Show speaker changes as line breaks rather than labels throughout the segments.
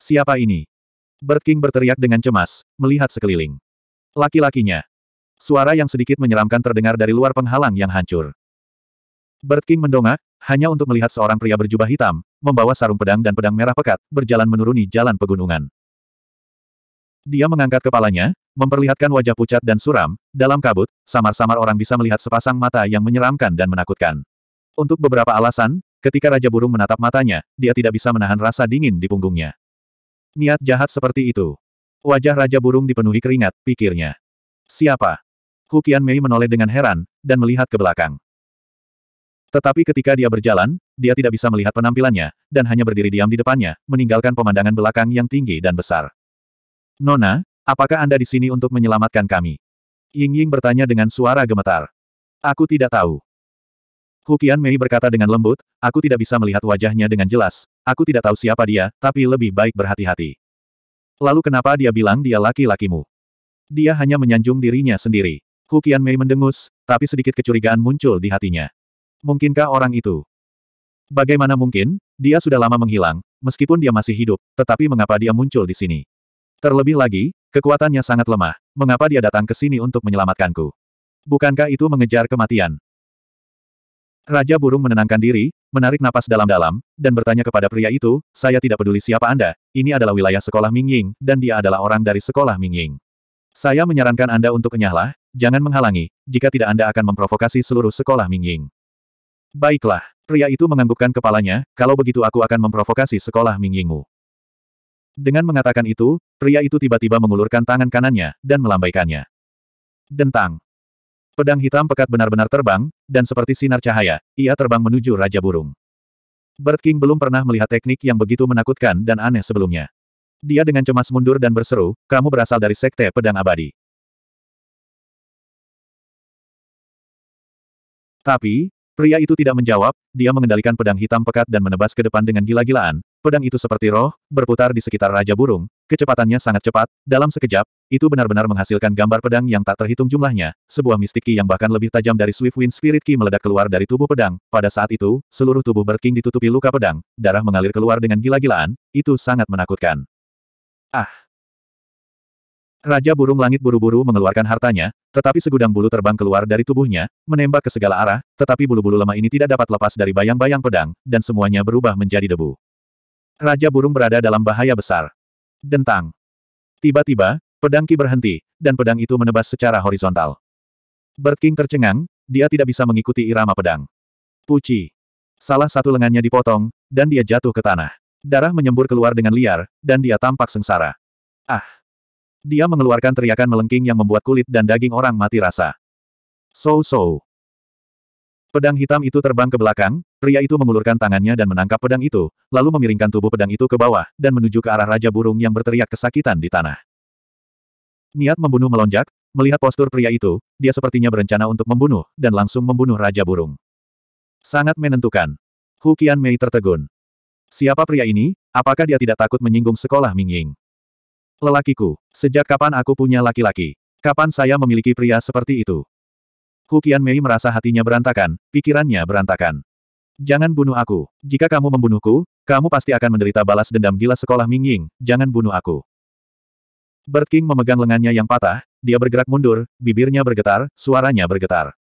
Siapa ini? Bert King berteriak dengan cemas, melihat sekeliling. Laki-lakinya. Suara yang sedikit menyeramkan terdengar dari luar penghalang yang hancur. Bert King mendongak, hanya untuk melihat seorang pria berjubah hitam, membawa sarung pedang dan pedang merah pekat, berjalan menuruni jalan pegunungan. Dia mengangkat kepalanya, memperlihatkan wajah pucat dan suram, dalam kabut, samar-samar orang bisa melihat sepasang mata yang menyeramkan dan menakutkan. Untuk beberapa alasan, ketika Raja Burung menatap matanya, dia tidak bisa menahan rasa dingin di punggungnya. Niat jahat seperti itu. Wajah Raja Burung dipenuhi keringat, pikirnya. Siapa? Hu Mei menoleh dengan heran, dan melihat ke belakang. Tetapi ketika dia berjalan, dia tidak bisa melihat penampilannya, dan hanya berdiri diam di depannya, meninggalkan pemandangan belakang yang tinggi dan besar. Nona, apakah Anda di sini untuk menyelamatkan kami? Ying Ying bertanya dengan suara gemetar. Aku tidak tahu. Hukian Mei berkata dengan lembut, aku tidak bisa melihat wajahnya dengan jelas, aku tidak tahu siapa dia, tapi lebih baik berhati-hati. Lalu kenapa dia bilang dia laki-lakimu? Dia hanya menyanjung dirinya sendiri. Hukian Mei mendengus, tapi sedikit kecurigaan muncul di hatinya. Mungkinkah orang itu? Bagaimana mungkin, dia sudah lama menghilang, meskipun dia masih hidup, tetapi mengapa dia muncul di sini? Terlebih lagi, kekuatannya sangat lemah, mengapa dia datang ke sini untuk menyelamatkanku? Bukankah itu mengejar kematian? Raja burung menenangkan diri, menarik napas dalam-dalam, dan bertanya kepada pria itu, saya tidak peduli siapa Anda, ini adalah wilayah sekolah Mingying, dan dia adalah orang dari sekolah Mingying. Saya menyarankan Anda untuk kenyahlah, jangan menghalangi, jika tidak Anda akan memprovokasi seluruh sekolah Mingying. Baiklah, pria itu menganggukkan kepalanya, kalau begitu aku akan memprovokasi sekolah Mingyingmu. Dengan mengatakan itu, pria itu tiba-tiba mengulurkan tangan kanannya, dan melambaikannya. Dentang. Pedang hitam pekat benar-benar terbang, dan seperti sinar cahaya, ia terbang menuju Raja Burung. Bird King belum pernah melihat teknik yang begitu menakutkan dan aneh sebelumnya. Dia dengan cemas mundur dan berseru, kamu berasal dari Sekte Pedang Abadi. Tapi, pria itu tidak menjawab, dia mengendalikan pedang hitam pekat dan menebas ke depan dengan gila-gilaan, pedang itu seperti roh, berputar di sekitar Raja Burung, Kecepatannya sangat cepat, dalam sekejap, itu benar-benar menghasilkan gambar pedang yang tak terhitung jumlahnya, sebuah mistik ki yang bahkan lebih tajam dari Swift Wind Spirit Ki meledak keluar dari tubuh pedang. Pada saat itu, seluruh tubuh Berking ditutupi luka pedang, darah mengalir keluar dengan gila-gilaan, itu sangat menakutkan. Ah! Raja burung langit buru-buru mengeluarkan hartanya, tetapi segudang bulu terbang keluar dari tubuhnya, menembak ke segala arah, tetapi bulu-bulu lemah ini tidak dapat lepas dari bayang-bayang pedang, dan semuanya berubah menjadi debu. Raja burung berada dalam bahaya besar. Dentang. Tiba-tiba, pedang Ki berhenti, dan pedang itu menebas secara horizontal. Bert King tercengang, dia tidak bisa mengikuti irama pedang. Puci. Salah satu lengannya dipotong, dan dia jatuh ke tanah. Darah menyembur keluar dengan liar, dan dia tampak sengsara. Ah! Dia mengeluarkan teriakan melengking yang membuat kulit dan daging orang mati rasa. So-so. Pedang hitam itu terbang ke belakang, pria itu mengulurkan tangannya dan menangkap pedang itu, lalu memiringkan tubuh pedang itu ke bawah, dan menuju ke arah Raja Burung yang berteriak kesakitan di tanah. Niat membunuh melonjak, Melihat postur pria itu, dia sepertinya berencana untuk membunuh, dan langsung membunuh Raja Burung. Sangat menentukan. Hukian Mei tertegun. Siapa pria ini? Apakah dia tidak takut menyinggung sekolah Mingying? Lelakiku, sejak kapan aku punya laki-laki? Kapan saya memiliki pria seperti itu? Hu Mei merasa hatinya berantakan, pikirannya berantakan. Jangan bunuh aku. Jika kamu membunuhku, kamu pasti akan menderita balas dendam gila sekolah Mingying, jangan bunuh aku. Berting King memegang lengannya yang patah, dia bergerak mundur, bibirnya bergetar, suaranya bergetar.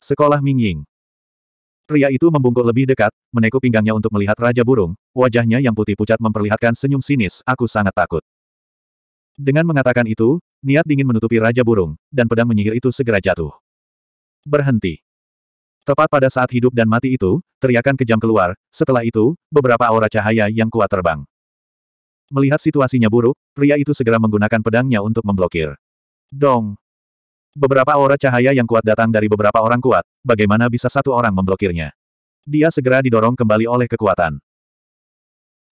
Sekolah Mingying. Pria itu membungkuk lebih dekat, menekuk pinggangnya untuk melihat Raja Burung, wajahnya yang putih pucat memperlihatkan senyum sinis, aku sangat takut. Dengan mengatakan itu, niat dingin menutupi Raja Burung, dan pedang menyihir itu segera jatuh berhenti. Tepat pada saat hidup dan mati itu, teriakan kejam keluar, setelah itu, beberapa aura cahaya yang kuat terbang. Melihat situasinya buruk, pria itu segera menggunakan pedangnya untuk memblokir. Dong! Beberapa aura cahaya yang kuat datang dari beberapa orang kuat, bagaimana bisa satu orang memblokirnya? Dia segera didorong kembali oleh kekuatan.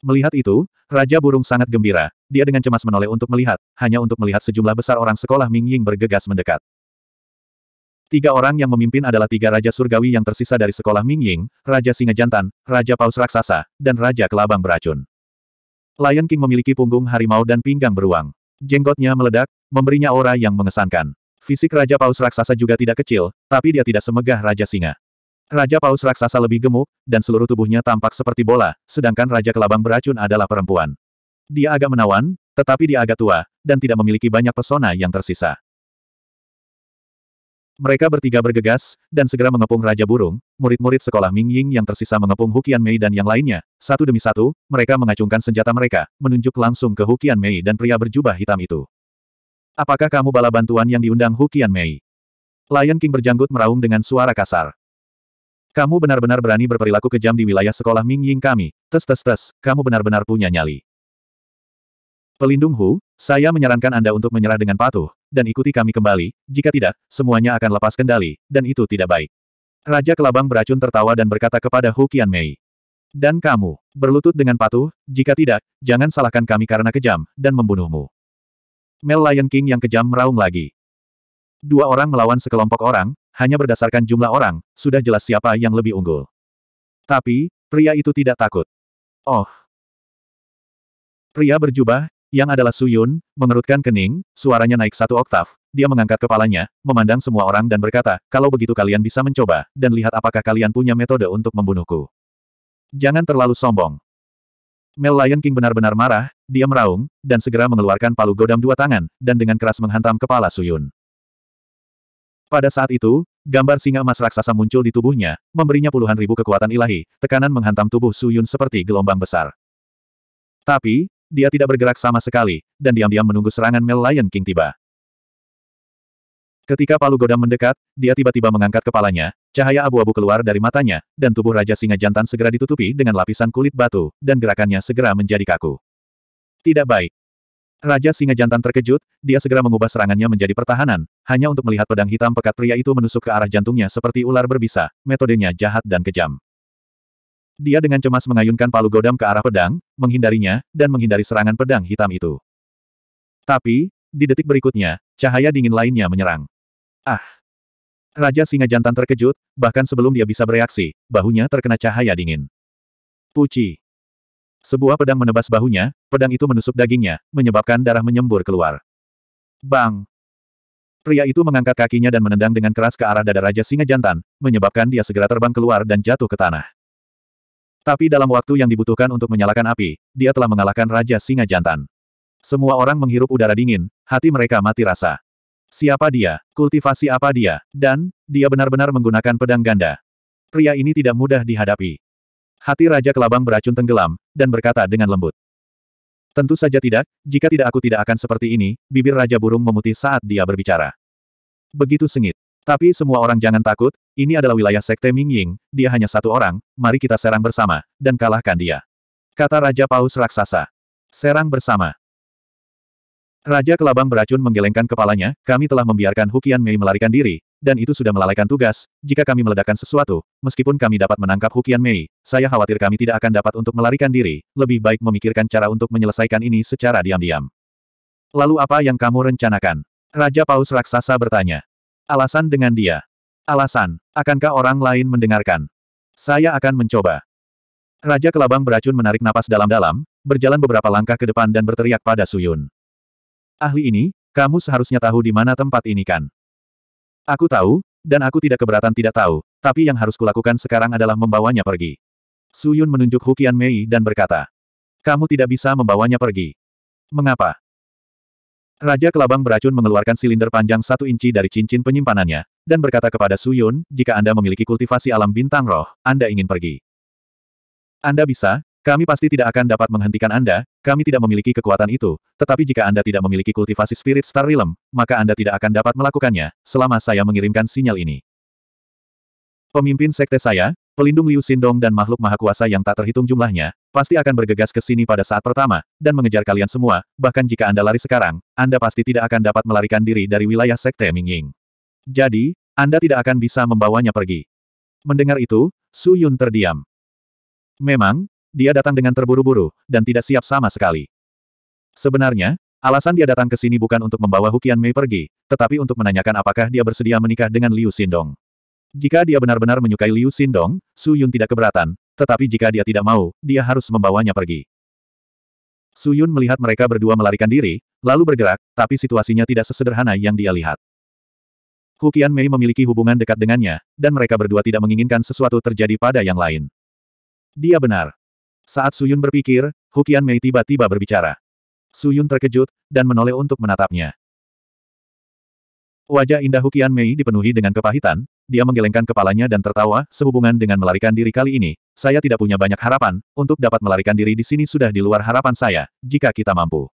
Melihat itu, Raja Burung sangat gembira, dia dengan cemas menoleh untuk melihat, hanya untuk melihat sejumlah besar orang sekolah Ming Ying bergegas mendekat. Tiga orang yang memimpin adalah tiga Raja Surgawi yang tersisa dari sekolah Mingying, Raja Singa Jantan, Raja Paus Raksasa, dan Raja Kelabang Beracun. Lion King memiliki punggung harimau dan pinggang beruang. Jenggotnya meledak, memberinya aura yang mengesankan. Fisik Raja Paus Raksasa juga tidak kecil, tapi dia tidak semegah Raja Singa. Raja Paus Raksasa lebih gemuk, dan seluruh tubuhnya tampak seperti bola, sedangkan Raja Kelabang Beracun adalah perempuan. Dia agak menawan, tetapi dia agak tua, dan tidak memiliki banyak pesona yang tersisa. Mereka bertiga bergegas, dan segera mengepung Raja Burung, murid-murid sekolah Ming Ying yang tersisa mengepung Hukian Mei dan yang lainnya. Satu demi satu, mereka mengacungkan senjata mereka, menunjuk langsung ke Hukian Mei dan pria berjubah hitam itu. Apakah kamu bala bantuan yang diundang Hukian Mei? Lion King berjanggut meraung dengan suara kasar. Kamu benar-benar berani berperilaku kejam di wilayah sekolah Ming Ying kami. Tes tes tes, kamu benar-benar punya nyali. Pelindung Hu, saya menyarankan Anda untuk menyerah dengan patuh, dan ikuti kami kembali, jika tidak, semuanya akan lepas kendali, dan itu tidak baik. Raja Kelabang beracun tertawa dan berkata kepada Hu Mei. Dan kamu, berlutut dengan patuh, jika tidak, jangan salahkan kami karena kejam, dan membunuhmu. Mel Lion King yang kejam meraung lagi. Dua orang melawan sekelompok orang, hanya berdasarkan jumlah orang, sudah jelas siapa yang lebih unggul. Tapi, pria itu tidak takut. Oh. Pria berjubah, yang adalah Suyun, mengerutkan kening, suaranya naik satu oktav, dia mengangkat kepalanya, memandang semua orang dan berkata, kalau begitu kalian bisa mencoba, dan lihat apakah kalian punya metode untuk membunuhku. Jangan terlalu sombong. Mel Lion King benar-benar marah, dia meraung, dan segera mengeluarkan palu godam dua tangan, dan dengan keras menghantam kepala Suyun. Pada saat itu, gambar singa emas raksasa muncul di tubuhnya, memberinya puluhan ribu kekuatan ilahi, tekanan menghantam tubuh Suyun seperti gelombang besar. Tapi, dia tidak bergerak sama sekali, dan diam-diam menunggu serangan Mel Lion King tiba. Ketika palu godam mendekat, dia tiba-tiba mengangkat kepalanya, cahaya abu-abu keluar dari matanya, dan tubuh Raja Singa Jantan segera ditutupi dengan lapisan kulit batu, dan gerakannya segera menjadi kaku. Tidak baik. Raja Singa Jantan terkejut, dia segera mengubah serangannya menjadi pertahanan, hanya untuk melihat pedang hitam pekat pria itu menusuk ke arah jantungnya seperti ular berbisa, metodenya jahat dan kejam. Dia dengan cemas mengayunkan palu godam ke arah pedang, menghindarinya, dan menghindari serangan pedang hitam itu. Tapi, di detik berikutnya, cahaya dingin lainnya menyerang. Ah! Raja singa jantan terkejut, bahkan sebelum dia bisa bereaksi, bahunya terkena cahaya dingin. Puci! Sebuah pedang menebas bahunya, pedang itu menusuk dagingnya, menyebabkan darah menyembur keluar. Bang! Pria itu mengangkat kakinya dan menendang dengan keras ke arah dada Raja Singa Jantan, menyebabkan dia segera terbang keluar dan jatuh ke tanah. Tapi dalam waktu yang dibutuhkan untuk menyalakan api, dia telah mengalahkan Raja Singa Jantan. Semua orang menghirup udara dingin, hati mereka mati rasa. Siapa dia? Kultivasi apa dia? Dan, dia benar-benar menggunakan pedang ganda. Pria ini tidak mudah dihadapi. Hati Raja Kelabang beracun tenggelam, dan berkata dengan lembut. Tentu saja tidak, jika tidak aku tidak akan seperti ini, bibir Raja Burung memutih saat dia berbicara. Begitu sengit. Tapi semua orang jangan takut, ini adalah wilayah Sekte Mingying. dia hanya satu orang, mari kita serang bersama, dan kalahkan dia. Kata Raja Paus Raksasa. Serang bersama. Raja Kelabang beracun menggelengkan kepalanya, kami telah membiarkan Hukian Mei melarikan diri, dan itu sudah melalaikan tugas, jika kami meledakkan sesuatu, meskipun kami dapat menangkap Hukian Mei, saya khawatir kami tidak akan dapat untuk melarikan diri, lebih baik memikirkan cara untuk menyelesaikan ini secara diam-diam. Lalu apa yang kamu rencanakan? Raja Paus Raksasa bertanya. Alasan dengan dia. Alasan, akankah orang lain mendengarkan? Saya akan mencoba. Raja Kelabang beracun menarik napas dalam-dalam, berjalan beberapa langkah ke depan dan berteriak pada Suyun. Ahli ini, kamu seharusnya tahu di mana tempat ini kan? Aku tahu, dan aku tidak keberatan tidak tahu, tapi yang harus kulakukan sekarang adalah membawanya pergi. Suyun menunjuk Hukian Mei dan berkata, Kamu tidak bisa membawanya pergi. Mengapa? Raja Kelabang beracun mengeluarkan silinder panjang satu inci dari cincin penyimpanannya, dan berkata kepada Su Yun, jika Anda memiliki kultivasi alam bintang roh, Anda ingin pergi. Anda bisa, kami pasti tidak akan dapat menghentikan Anda, kami tidak memiliki kekuatan itu, tetapi jika Anda tidak memiliki kultivasi spirit star realm, maka Anda tidak akan dapat melakukannya, selama saya mengirimkan sinyal ini. Pemimpin sekte saya, Pelindung Liu Xindong dan makhluk maha kuasa yang tak terhitung jumlahnya, pasti akan bergegas ke sini pada saat pertama, dan mengejar kalian semua, bahkan jika Anda lari sekarang, Anda pasti tidak akan dapat melarikan diri dari wilayah Sekte Mingying. Jadi, Anda tidak akan bisa membawanya pergi. Mendengar itu, Su Yun terdiam. Memang, dia datang dengan terburu-buru, dan tidak siap sama sekali. Sebenarnya, alasan dia datang ke sini bukan untuk membawa Hukian Mei pergi, tetapi untuk menanyakan apakah dia bersedia menikah dengan Liu Xindong. Jika dia benar-benar menyukai Liu Xindong, Su Yun tidak keberatan, tetapi jika dia tidak mau, dia harus membawanya pergi. Su Yun melihat mereka berdua melarikan diri, lalu bergerak, tapi situasinya tidak sesederhana yang dia lihat. Hu Qian Mei memiliki hubungan dekat dengannya, dan mereka berdua tidak menginginkan sesuatu terjadi pada yang lain. Dia benar. Saat Su Yun berpikir, Hu Qian Mei tiba-tiba berbicara. Su Yun terkejut, dan menoleh untuk menatapnya. Wajah indah Hukian Mei dipenuhi dengan kepahitan, dia menggelengkan kepalanya dan tertawa, sehubungan dengan melarikan diri kali ini, saya tidak punya banyak harapan, untuk dapat melarikan diri di sini sudah di luar harapan saya, jika kita mampu.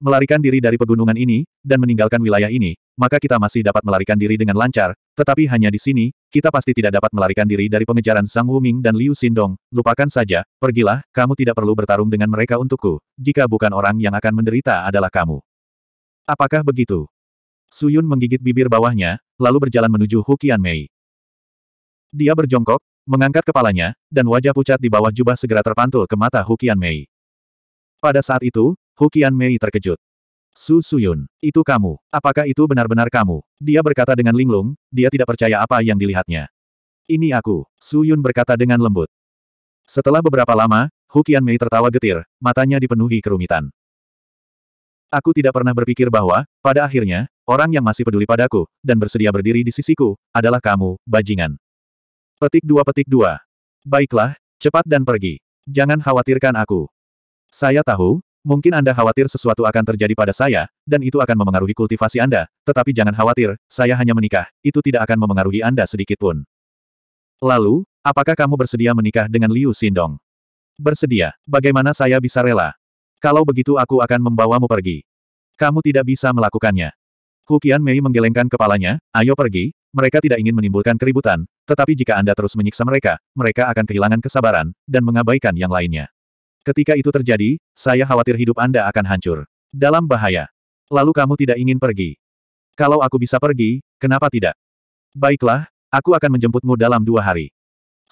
Melarikan diri dari pegunungan ini, dan meninggalkan wilayah ini, maka kita masih dapat melarikan diri dengan lancar, tetapi hanya di sini, kita pasti tidak dapat melarikan diri dari pengejaran Sang Wuming dan Liu Sindong, lupakan saja, pergilah, kamu tidak perlu bertarung dengan mereka untukku, jika bukan orang yang akan menderita adalah kamu. Apakah begitu? Suyun menggigit bibir bawahnya, lalu berjalan menuju Hukian Mei. Dia berjongkok, mengangkat kepalanya, dan wajah pucat di bawah jubah segera terpantul ke mata Hukian Mei. Pada saat itu, Hukian Mei terkejut. Su Suyun, itu kamu. Apakah itu benar-benar kamu? Dia berkata dengan linglung, dia tidak percaya apa yang dilihatnya. Ini aku, Suyun berkata dengan lembut. Setelah beberapa lama, Hukian Mei tertawa getir, matanya dipenuhi kerumitan. Aku tidak pernah berpikir bahwa, pada akhirnya, orang yang masih peduli padaku, dan bersedia berdiri di sisiku, adalah kamu, bajingan. Petik dua petik dua. Baiklah, cepat dan pergi. Jangan khawatirkan aku. Saya tahu, mungkin Anda khawatir sesuatu akan terjadi pada saya, dan itu akan memengaruhi kultivasi Anda, tetapi jangan khawatir, saya hanya menikah, itu tidak akan memengaruhi Anda sedikitpun. Lalu, apakah kamu bersedia menikah dengan Liu Sindong? Bersedia, bagaimana saya bisa rela? Kalau begitu aku akan membawamu pergi. Kamu tidak bisa melakukannya. Hukian Mei menggelengkan kepalanya, ayo pergi, mereka tidak ingin menimbulkan keributan, tetapi jika Anda terus menyiksa mereka, mereka akan kehilangan kesabaran, dan mengabaikan yang lainnya. Ketika itu terjadi, saya khawatir hidup Anda akan hancur. Dalam bahaya. Lalu kamu tidak ingin pergi. Kalau aku bisa pergi, kenapa tidak? Baiklah, aku akan menjemputmu dalam dua hari.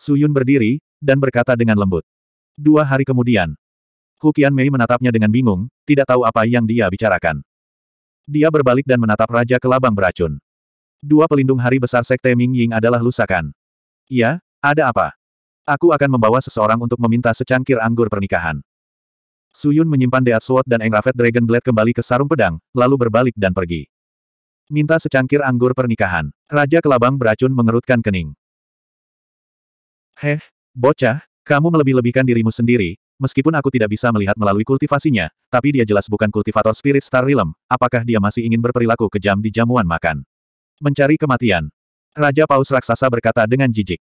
Suyun berdiri, dan berkata dengan lembut. Dua hari kemudian, Hukian Mei menatapnya dengan bingung, tidak tahu apa yang dia bicarakan. Dia berbalik dan menatap Raja Kelabang beracun. Dua pelindung hari besar Sekte Ming Ying adalah lusakan. Ya, ada apa? Aku akan membawa seseorang untuk meminta secangkir anggur pernikahan. Su Yun menyimpan Deat Sword dan Engravet Dragon Blade kembali ke sarung pedang, lalu berbalik dan pergi. Minta secangkir anggur pernikahan. Raja Kelabang beracun mengerutkan kening. Heh, bocah, kamu melebih-lebihkan dirimu sendiri, meskipun aku tidak bisa melihat melalui kultivasinya, tapi dia jelas bukan kultivator Spirit Star Realm, apakah dia masih ingin berperilaku kejam di jamuan makan? Mencari kematian. Raja Paus Raksasa berkata dengan jijik.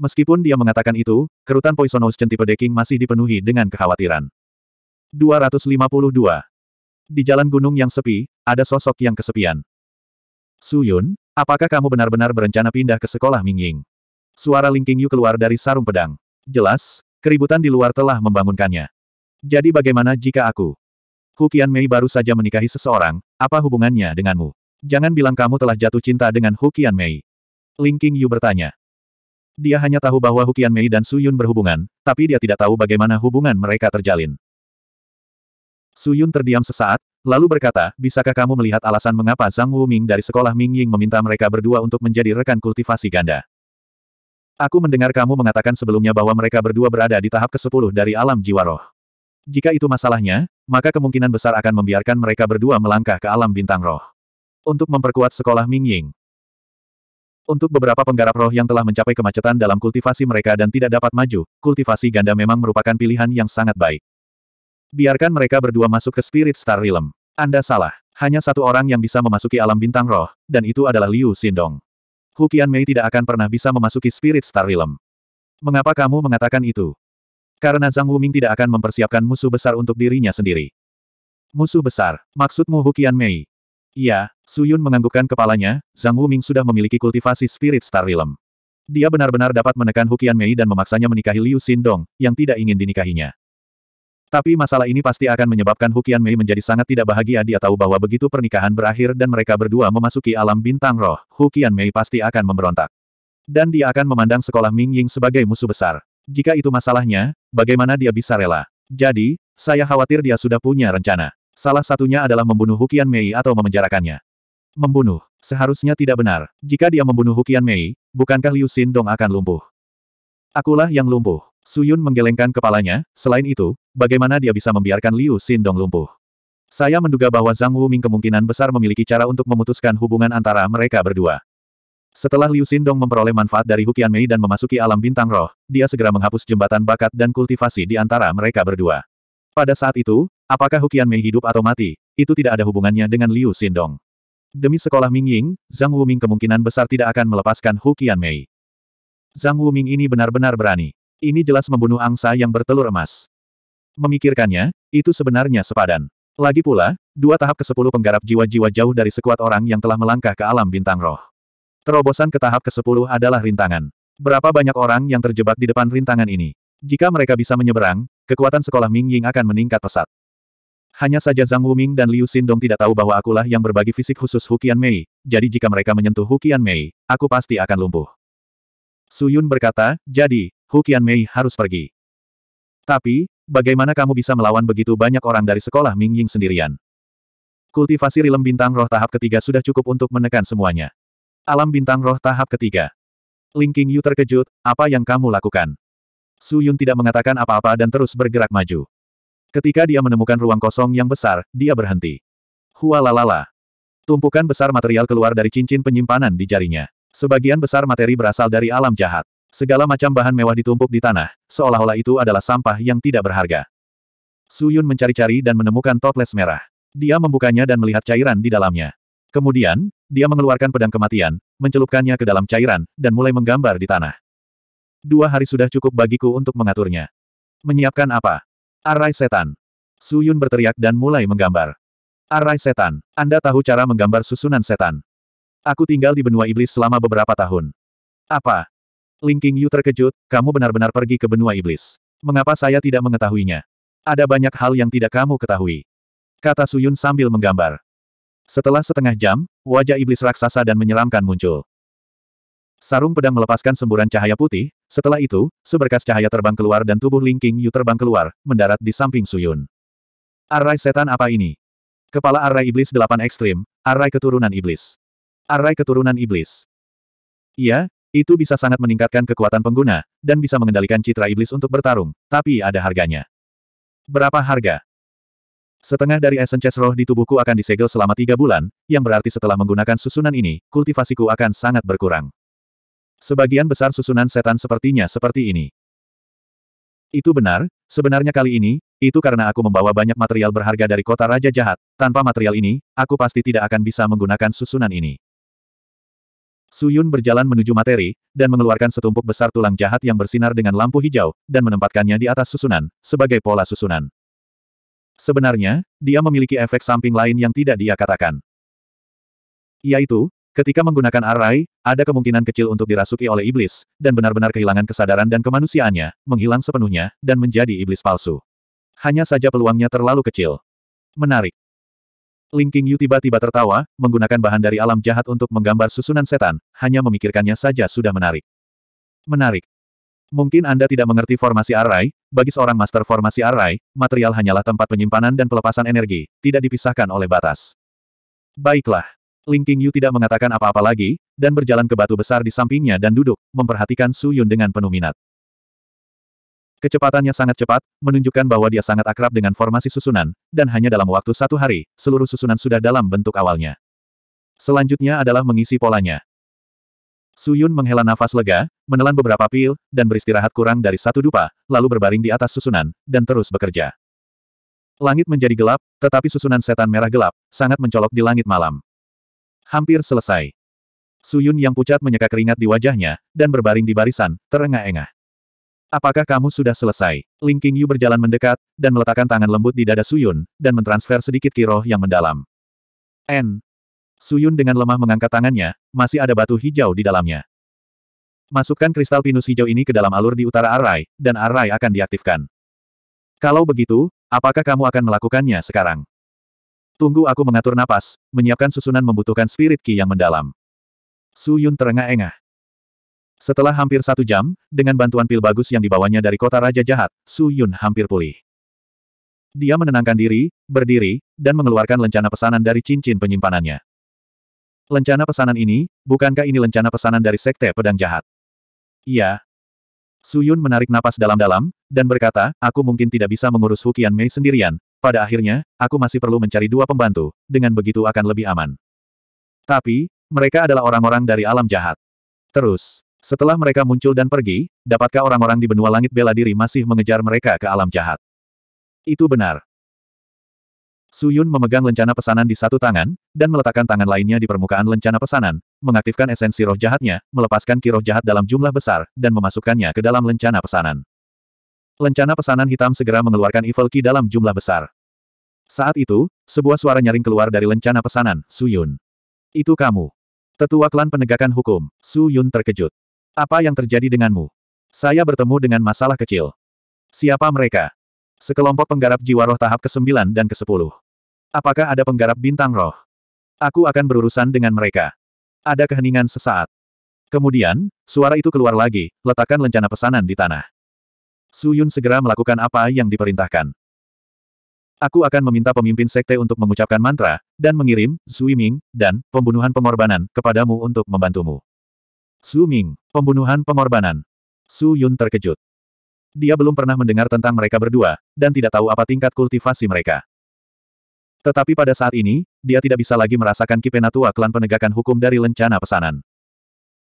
Meskipun dia mengatakan itu, kerutan Poisonous Centipede King masih dipenuhi dengan kekhawatiran. 252. Di jalan gunung yang sepi, ada sosok yang kesepian. Suyun, apakah kamu benar-benar berencana pindah ke sekolah Mingying? Suara Ling Qingyu keluar dari sarung pedang. Jelas, Keributan di luar telah membangunkannya. Jadi bagaimana jika aku? Hukian Mei baru saja menikahi seseorang, apa hubungannya denganmu? Jangan bilang kamu telah jatuh cinta dengan Hukian Mei. Ling King Yu bertanya. Dia hanya tahu bahwa Hukian Mei dan Su Yun berhubungan, tapi dia tidak tahu bagaimana hubungan mereka terjalin. Su Yun terdiam sesaat, lalu berkata, bisakah kamu melihat alasan mengapa Zhang Wu Ming dari sekolah Ming Ying meminta mereka berdua untuk menjadi rekan kultivasi ganda? Aku mendengar kamu mengatakan sebelumnya bahwa mereka berdua berada di tahap ke-10 dari alam jiwa roh. Jika itu masalahnya, maka kemungkinan besar akan membiarkan mereka berdua melangkah ke alam bintang roh. Untuk memperkuat sekolah Ming Ying. Untuk beberapa penggarap roh yang telah mencapai kemacetan dalam kultivasi mereka dan tidak dapat maju, kultivasi ganda memang merupakan pilihan yang sangat baik. Biarkan mereka berdua masuk ke Spirit Star Realm. Anda salah. Hanya satu orang yang bisa memasuki alam bintang roh, dan itu adalah Liu Xindong. Hukian Mei tidak akan pernah bisa memasuki Spirit Star Realm. Mengapa kamu mengatakan itu? Karena Zhang Wuming tidak akan mempersiapkan musuh besar untuk dirinya sendiri. Musuh besar, maksudmu Hu Qianmei? Iya, Suyun menganggukkan kepalanya, Zhang Wuming sudah memiliki kultivasi Spirit Star Realm. Dia benar-benar dapat menekan Hukian Mei dan memaksanya menikahi Liu Xindong, yang tidak ingin dinikahinya. Tapi masalah ini pasti akan menyebabkan Hukian Mei menjadi sangat tidak bahagia dia tahu bahwa begitu pernikahan berakhir dan mereka berdua memasuki alam bintang roh, Hukian Mei pasti akan memberontak. Dan dia akan memandang sekolah Ming Ying sebagai musuh besar. Jika itu masalahnya, bagaimana dia bisa rela? Jadi, saya khawatir dia sudah punya rencana. Salah satunya adalah membunuh Hukian Mei atau memenjarakannya. Membunuh, seharusnya tidak benar. Jika dia membunuh Hukian Mei, bukankah Liu Xin Dong akan lumpuh? Akulah yang lumpuh. Suyun menggelengkan kepalanya, selain itu, bagaimana dia bisa membiarkan Liu Xindong lumpuh? Saya menduga bahwa Zhang Wuming kemungkinan besar memiliki cara untuk memutuskan hubungan antara mereka berdua. Setelah Liu Xindong memperoleh manfaat dari Hukian Mei dan memasuki alam bintang roh, dia segera menghapus jembatan bakat dan kultivasi di antara mereka berdua. Pada saat itu, apakah Hukian Mei hidup atau mati, itu tidak ada hubungannya dengan Liu Xindong. Demi sekolah Ming Ying, Zhang Wuming kemungkinan besar tidak akan melepaskan Hukian Mei. Zhang Wuming ini benar-benar berani. Ini jelas membunuh angsa yang bertelur emas. Memikirkannya, itu sebenarnya sepadan. Lagi pula, dua tahap ke-10 penggarap jiwa-jiwa jauh dari sekuat orang yang telah melangkah ke alam bintang roh. Terobosan ke tahap ke-10 adalah rintangan. Berapa banyak orang yang terjebak di depan rintangan ini? Jika mereka bisa menyeberang, kekuatan sekolah Ming Ying akan meningkat pesat. Hanya saja Zhang Wuming dan Liu Xindong tidak tahu bahwa akulah yang berbagi fisik khusus Hukian Mei, jadi jika mereka menyentuh Hukian Mei, aku pasti akan lumpuh. Su Yun berkata, jadi, Hu Mei harus pergi. Tapi, bagaimana kamu bisa melawan begitu banyak orang dari sekolah Ming Ying sendirian? Kultivasi rilem bintang roh tahap ketiga sudah cukup untuk menekan semuanya. Alam bintang roh tahap ketiga. Ling Qing Yu terkejut, apa yang kamu lakukan? Su Yun tidak mengatakan apa-apa dan terus bergerak maju. Ketika dia menemukan ruang kosong yang besar, dia berhenti. Hualalala. Tumpukan besar material keluar dari cincin penyimpanan di jarinya. Sebagian besar materi berasal dari alam jahat. Segala macam bahan mewah ditumpuk di tanah, seolah-olah itu adalah sampah yang tidak berharga. Su Yun mencari-cari dan menemukan toples merah. Dia membukanya dan melihat cairan di dalamnya. Kemudian, dia mengeluarkan pedang kematian, mencelupkannya ke dalam cairan, dan mulai menggambar di tanah. Dua hari sudah cukup bagiku untuk mengaturnya. Menyiapkan apa? Arai setan. Su Yun berteriak dan mulai menggambar. Arai setan, Anda tahu cara menggambar susunan setan. Aku tinggal di benua iblis selama beberapa tahun. Apa? Ling King Yu terkejut, kamu benar-benar pergi ke benua iblis. Mengapa saya tidak mengetahuinya? Ada banyak hal yang tidak kamu ketahui. Kata Suyun sambil menggambar. Setelah setengah jam, wajah iblis raksasa dan menyeramkan muncul. Sarung pedang melepaskan semburan cahaya putih, setelah itu, seberkas cahaya terbang keluar dan tubuh Ling King Yu terbang keluar, mendarat di samping Suyun. Arai setan apa ini? Kepala arai iblis delapan ekstrim, arai keturunan iblis. Arai keturunan iblis. Iya, itu bisa sangat meningkatkan kekuatan pengguna, dan bisa mengendalikan citra iblis untuk bertarung, tapi ada harganya. Berapa harga? Setengah dari essence roh di tubuhku akan disegel selama tiga bulan, yang berarti setelah menggunakan susunan ini, kultivasiku akan sangat berkurang. Sebagian besar susunan setan sepertinya seperti ini. Itu benar, sebenarnya kali ini, itu karena aku membawa banyak material berharga dari kota Raja Jahat, tanpa material ini, aku pasti tidak akan bisa menggunakan susunan ini. Suyun berjalan menuju materi, dan mengeluarkan setumpuk besar tulang jahat yang bersinar dengan lampu hijau, dan menempatkannya di atas susunan, sebagai pola susunan. Sebenarnya, dia memiliki efek samping lain yang tidak dia katakan. Yaitu, ketika menggunakan arai, ada kemungkinan kecil untuk dirasuki oleh iblis, dan benar-benar kehilangan kesadaran dan kemanusiaannya, menghilang sepenuhnya, dan menjadi iblis palsu. Hanya saja peluangnya terlalu kecil. Menarik. Ling Yu tiba-tiba tertawa, menggunakan bahan dari alam jahat untuk menggambar susunan setan, hanya memikirkannya saja sudah menarik. Menarik. Mungkin Anda tidak mengerti formasi arai. bagi seorang master formasi arai, material hanyalah tempat penyimpanan dan pelepasan energi, tidak dipisahkan oleh batas. Baiklah. Ling Yu tidak mengatakan apa-apa lagi, dan berjalan ke batu besar di sampingnya dan duduk, memperhatikan Su Yun dengan penuh minat. Kecepatannya sangat cepat, menunjukkan bahwa dia sangat akrab dengan formasi susunan, dan hanya dalam waktu satu hari, seluruh susunan sudah dalam bentuk awalnya. Selanjutnya adalah mengisi polanya. Suyun menghela nafas lega, menelan beberapa pil, dan beristirahat kurang dari satu dupa, lalu berbaring di atas susunan, dan terus bekerja. Langit menjadi gelap, tetapi susunan setan merah gelap, sangat mencolok di langit malam. Hampir selesai. Suyun yang pucat menyeka keringat di wajahnya, dan berbaring di barisan, terengah-engah. Apakah kamu sudah selesai? Ling Qingyu berjalan mendekat, dan meletakkan tangan lembut di dada Suyun, dan mentransfer sedikit kiroh yang mendalam. N. Suyun dengan lemah mengangkat tangannya, masih ada batu hijau di dalamnya. Masukkan kristal pinus hijau ini ke dalam alur di utara arai, dan arai akan diaktifkan. Kalau begitu, apakah kamu akan melakukannya sekarang? Tunggu aku mengatur napas, menyiapkan susunan membutuhkan spirit ki yang mendalam. Suyun terengah-engah. Setelah hampir satu jam, dengan bantuan pil bagus yang dibawanya dari kota Raja Jahat, Su Yun hampir pulih. Dia menenangkan diri, berdiri, dan mengeluarkan lencana pesanan dari cincin penyimpanannya. Lencana pesanan ini, bukankah ini lencana pesanan dari Sekte Pedang Jahat? Iya. Su Yun menarik napas dalam-dalam, dan berkata, aku mungkin tidak bisa mengurus Hukian Mei sendirian, pada akhirnya, aku masih perlu mencari dua pembantu, dengan begitu akan lebih aman. Tapi, mereka adalah orang-orang dari alam jahat. Terus, setelah mereka muncul dan pergi, dapatkah orang-orang di benua langit bela diri masih mengejar mereka ke alam jahat? Itu benar. Suyun memegang lencana pesanan di satu tangan, dan meletakkan tangan lainnya di permukaan lencana pesanan, mengaktifkan esensi roh jahatnya, melepaskan ki jahat dalam jumlah besar, dan memasukkannya ke dalam lencana pesanan. Lencana pesanan hitam segera mengeluarkan evil ki dalam jumlah besar. Saat itu, sebuah suara nyaring keluar dari lencana pesanan, Suyun. Itu kamu. Tetua klan penegakan hukum, Su Yun terkejut. Apa yang terjadi denganmu? Saya bertemu dengan masalah kecil. Siapa mereka? Sekelompok penggarap jiwa roh tahap ke-9 dan ke-10. Apakah ada penggarap bintang roh? Aku akan berurusan dengan mereka. Ada keheningan sesaat. Kemudian, suara itu keluar lagi, letakkan lencana pesanan di tanah. Su Yun segera melakukan apa yang diperintahkan. Aku akan meminta pemimpin sekte untuk mengucapkan mantra, dan mengirim, swimming, dan, pembunuhan pengorbanan, kepadamu untuk membantumu. Su Ming, pembunuhan pengorbanan. Su Yun terkejut. Dia belum pernah mendengar tentang mereka berdua, dan tidak tahu apa tingkat kultivasi mereka. Tetapi pada saat ini, dia tidak bisa lagi merasakan kipenatua klan penegakan hukum dari lencana pesanan.